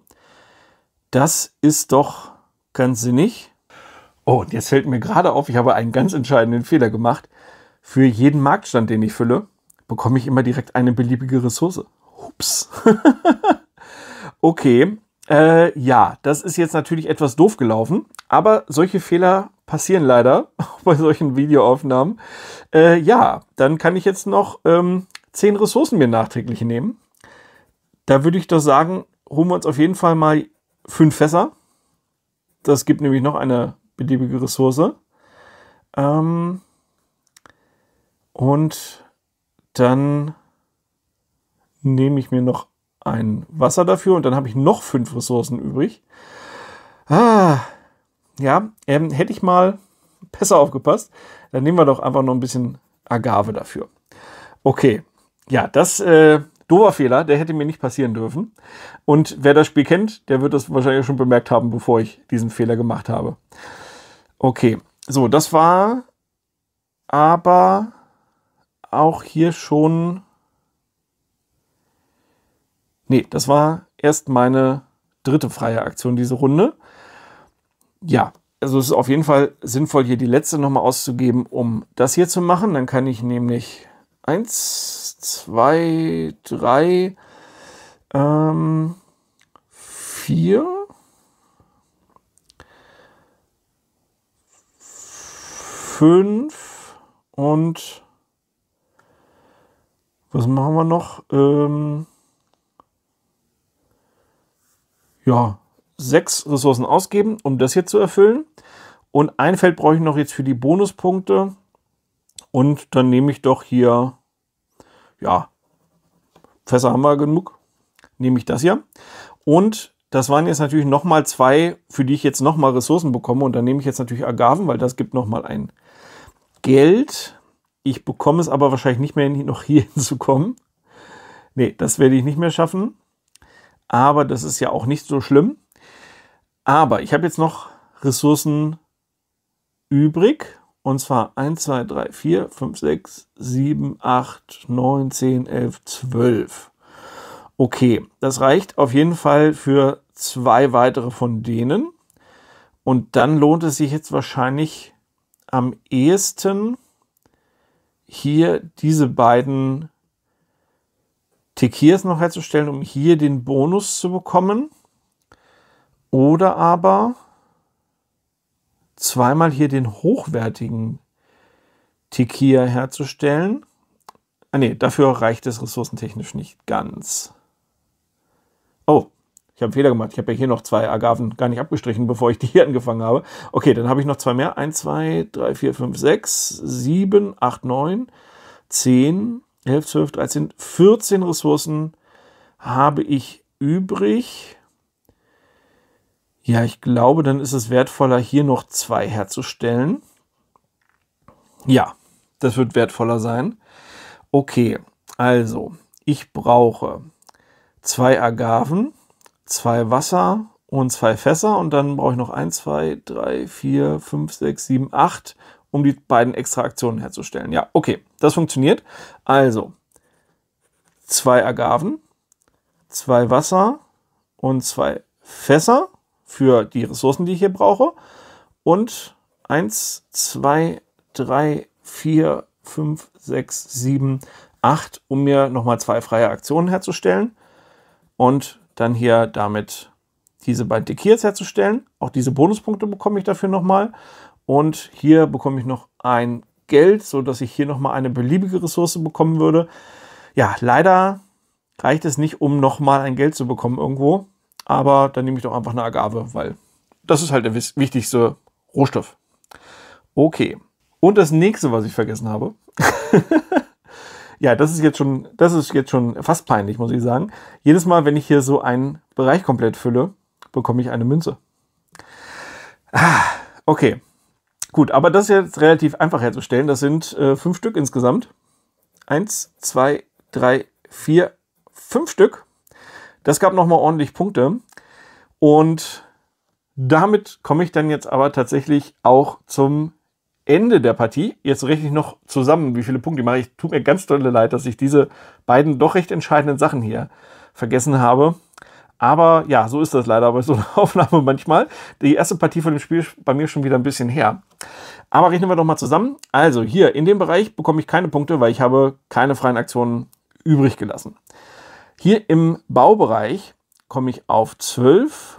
[SPEAKER 1] Das ist doch ganz sinnig. Oh, und jetzt fällt mir gerade auf, ich habe einen ganz entscheidenden Fehler gemacht. Für jeden Marktstand, den ich fülle, bekomme ich immer direkt eine beliebige Ressource. Ups. okay. Äh, ja, das ist jetzt natürlich etwas doof gelaufen, aber solche Fehler passieren leider bei solchen Videoaufnahmen. Äh, ja, dann kann ich jetzt noch ähm, zehn Ressourcen mir nachträglich nehmen. Da würde ich doch sagen, holen wir uns auf jeden Fall mal fünf Fässer. Das gibt nämlich noch eine beliebige Ressource. Ähm, und dann nehme ich mir noch ein Wasser dafür und dann habe ich noch fünf Ressourcen übrig. Ah, ja, ähm, hätte ich mal besser aufgepasst, dann nehmen wir doch einfach noch ein bisschen Agave dafür. Okay, ja, das äh, doofer Fehler, der hätte mir nicht passieren dürfen. Und wer das Spiel kennt, der wird das wahrscheinlich schon bemerkt haben, bevor ich diesen Fehler gemacht habe. Okay, so, das war aber auch hier schon. Nee, das war erst meine dritte freie Aktion diese Runde. Ja, also es ist auf jeden Fall sinnvoll, hier die letzte nochmal auszugeben, um das hier zu machen. Dann kann ich nämlich 1, 2, 3, 4, 5 und was machen wir noch? Ähm ja, sechs Ressourcen ausgeben, um das hier zu erfüllen. Und ein Feld brauche ich noch jetzt für die Bonuspunkte. Und dann nehme ich doch hier, ja, Fässer haben wir genug. Nehme ich das hier. Und das waren jetzt natürlich nochmal zwei, für die ich jetzt nochmal Ressourcen bekomme. Und dann nehme ich jetzt natürlich Agaven, weil das gibt nochmal ein Geld. Ich bekomme es aber wahrscheinlich nicht mehr, noch hier hinzukommen. Nee, das werde ich nicht mehr schaffen. Aber das ist ja auch nicht so schlimm. Aber ich habe jetzt noch Ressourcen übrig. Und zwar 1, 2, 3, 4, 5, 6, 7, 8, 9, 10, 11, 12. Okay, das reicht auf jeden Fall für zwei weitere von denen. Und dann lohnt es sich jetzt wahrscheinlich am ehesten hier diese beiden Tekirs noch herzustellen, um hier den Bonus zu bekommen. Oder aber zweimal hier den hochwertigen Tekir herzustellen. Ah ne, dafür reicht es ressourcentechnisch nicht ganz. Oh, ich habe einen Fehler gemacht. Ich habe ja hier noch zwei Agaven gar nicht abgestrichen, bevor ich die hier angefangen habe. Okay, dann habe ich noch zwei mehr. 1, 2, 3, 4, 5, 6, 7, 8, 9, 10, 11, 12, 13, 14 Ressourcen habe ich übrig. Ja, ich glaube, dann ist es wertvoller, hier noch zwei herzustellen. Ja, das wird wertvoller sein. Okay, also ich brauche zwei Agaven zwei Wasser und zwei Fässer und dann brauche ich noch 1, 2, 3, 4, 5, 6, 7, 8, um die beiden extra Aktionen herzustellen. Ja, okay, das funktioniert. Also, zwei Agaven, zwei Wasser und zwei Fässer für die Ressourcen, die ich hier brauche. Und 1, 2, 3, 4, 5, 6, 7, 8, um mir nochmal zwei freie Aktionen herzustellen. Und dann hier damit diese beiden Tekias herzustellen. Auch diese Bonuspunkte bekomme ich dafür nochmal. Und hier bekomme ich noch ein Geld, sodass ich hier nochmal eine beliebige Ressource bekommen würde. Ja, leider reicht es nicht, um nochmal ein Geld zu bekommen irgendwo. Aber dann nehme ich doch einfach eine Agave, weil das ist halt der wichtigste Rohstoff. Okay. Und das nächste, was ich vergessen habe, Ja, das ist jetzt schon, das ist jetzt schon fast peinlich, muss ich sagen. Jedes Mal, wenn ich hier so einen Bereich komplett fülle, bekomme ich eine Münze. Ah, okay. Gut, aber das ist jetzt relativ einfach herzustellen. Das sind äh, fünf Stück insgesamt. Eins, zwei, drei, vier, fünf Stück. Das gab nochmal ordentlich Punkte. Und damit komme ich dann jetzt aber tatsächlich auch zum Ende der Partie jetzt ich noch zusammen, wie viele Punkte ich mache. Ich tut mir ganz dolle leid, dass ich diese beiden doch recht entscheidenden Sachen hier vergessen habe. Aber ja, so ist das leider bei so einer Aufnahme manchmal. Die erste Partie von dem Spiel ist bei mir schon wieder ein bisschen her. Aber rechnen wir doch mal zusammen. Also hier in dem Bereich bekomme ich keine Punkte, weil ich habe keine freien Aktionen übrig gelassen. Hier im Baubereich komme ich auf 12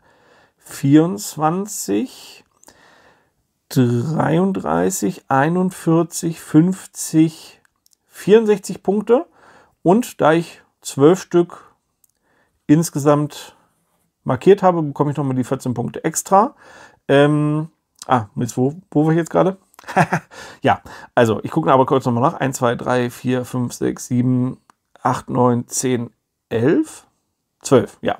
[SPEAKER 1] 24, 33, 41, 50, 64 Punkte. Und da ich zwölf Stück insgesamt markiert habe, bekomme ich nochmal die 14 Punkte extra. Ähm, ah, jetzt wo, wo war ich jetzt gerade? ja, also ich gucke aber kurz nochmal nach. 1, 2, 3, 4, 5, 6, 7, 8, 9, 10, 11, 12. Ja,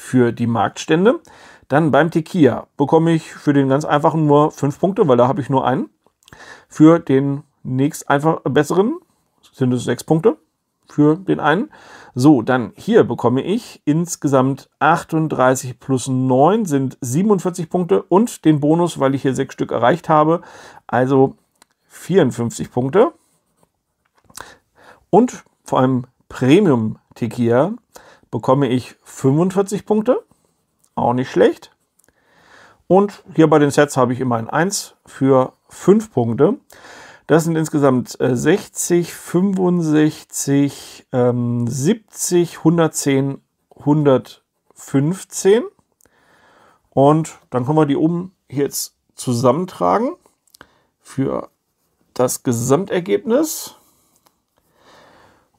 [SPEAKER 1] für die Marktstände. Dann beim Tequila bekomme ich für den ganz einfachen nur 5 Punkte, weil da habe ich nur einen. Für den nächst einfach besseren sind es 6 Punkte für den einen. So, dann hier bekomme ich insgesamt 38 plus 9 sind 47 Punkte und den Bonus, weil ich hier 6 Stück erreicht habe, also 54 Punkte. Und vor allem Premium Tequila bekomme ich 45 Punkte. Auch nicht schlecht. Und hier bei den Sets habe ich immer ein 1 für 5 Punkte. Das sind insgesamt 60, 65, 70, 110, 115. Und dann können wir die oben jetzt zusammentragen für das Gesamtergebnis.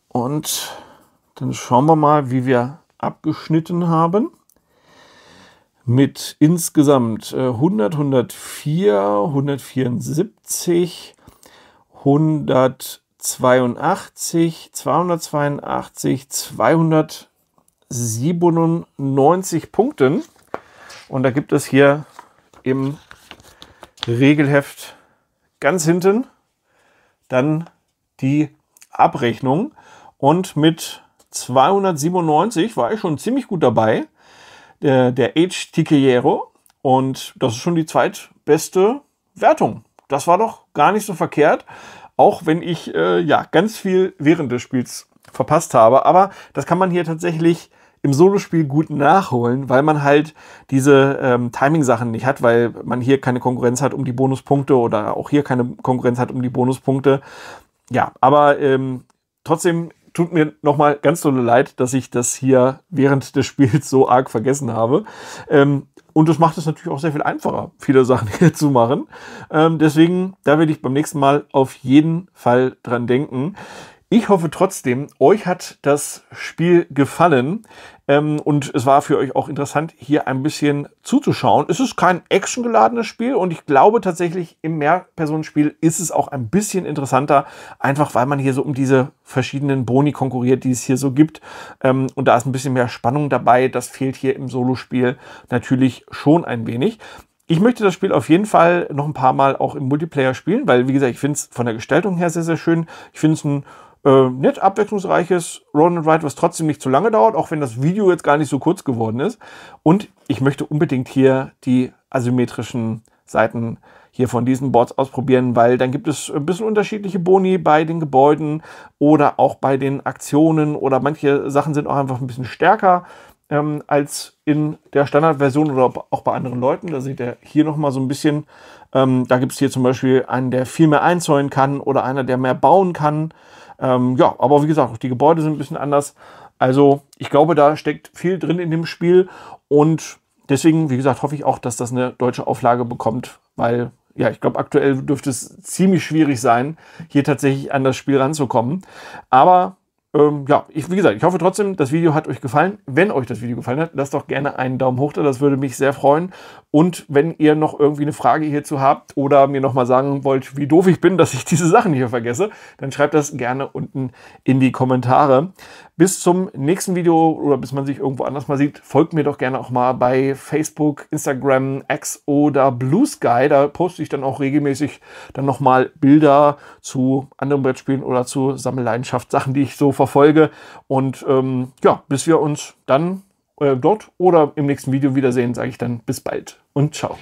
[SPEAKER 1] Und dann schauen wir mal, wie wir abgeschnitten haben. Mit insgesamt 100, 104, 174, 182, 282, 297 Punkten. Und da gibt es hier im Regelheft ganz hinten dann die Abrechnung und mit 297 war ich schon ziemlich gut dabei. Der, Age Tiqueiro. Und das ist schon die zweitbeste Wertung. Das war doch gar nicht so verkehrt. Auch wenn ich äh, ja ganz viel während des Spiels verpasst habe. Aber das kann man hier tatsächlich im Solospiel gut nachholen, weil man halt diese ähm, Timing-Sachen nicht hat, weil man hier keine Konkurrenz hat um die Bonuspunkte oder auch hier keine Konkurrenz hat um die Bonuspunkte. Ja, aber ähm, trotzdem tut mir nochmal ganz so leid, dass ich das hier während des Spiels so arg vergessen habe. Ähm, und das macht es natürlich auch sehr viel einfacher, viele Sachen hier zu machen. Ähm, deswegen, da werde ich beim nächsten Mal auf jeden Fall dran denken. Ich hoffe trotzdem, euch hat das Spiel gefallen ähm, und es war für euch auch interessant, hier ein bisschen zuzuschauen. Es ist kein actiongeladenes Spiel und ich glaube tatsächlich, im Mehrpersonenspiel ist es auch ein bisschen interessanter, einfach weil man hier so um diese verschiedenen Boni konkurriert, die es hier so gibt. Ähm, und da ist ein bisschen mehr Spannung dabei. Das fehlt hier im Solospiel natürlich schon ein wenig. Ich möchte das Spiel auf jeden Fall noch ein paar Mal auch im Multiplayer spielen, weil, wie gesagt, ich finde es von der Gestaltung her sehr, sehr schön. Ich finde es ein äh, nett abwechslungsreiches Roll and Ride, was trotzdem nicht zu lange dauert, auch wenn das Video jetzt gar nicht so kurz geworden ist. Und ich möchte unbedingt hier die asymmetrischen Seiten hier von diesen Boards ausprobieren, weil dann gibt es ein bisschen unterschiedliche Boni bei den Gebäuden oder auch bei den Aktionen oder manche Sachen sind auch einfach ein bisschen stärker ähm, als in der Standardversion oder auch bei anderen Leuten. Da seht ihr hier nochmal so ein bisschen, ähm, da gibt es hier zum Beispiel einen, der viel mehr einzäunen kann oder einer, der mehr bauen kann. Ähm, ja, aber wie gesagt, auch die Gebäude sind ein bisschen anders. Also ich glaube, da steckt viel drin in dem Spiel und deswegen, wie gesagt, hoffe ich auch, dass das eine deutsche Auflage bekommt, weil ja, ich glaube, aktuell dürfte es ziemlich schwierig sein, hier tatsächlich an das Spiel ranzukommen. Aber ähm, ja, ich, wie gesagt, ich hoffe trotzdem, das Video hat euch gefallen. Wenn euch das Video gefallen hat, lasst doch gerne einen Daumen hoch da, das würde mich sehr freuen. Und wenn ihr noch irgendwie eine Frage hierzu habt oder mir nochmal sagen wollt, wie doof ich bin, dass ich diese Sachen hier vergesse, dann schreibt das gerne unten in die Kommentare. Bis zum nächsten Video oder bis man sich irgendwo anders mal sieht, folgt mir doch gerne auch mal bei Facebook, Instagram, X oder Blue Sky. Da poste ich dann auch regelmäßig dann nochmal Bilder zu anderen Brettspielen oder zu Sammelleidenschaft, Sachen, die ich so verfolge. Und ähm, ja, bis wir uns dann äh, dort oder im nächsten Video wiedersehen, sage ich dann bis bald und ciao.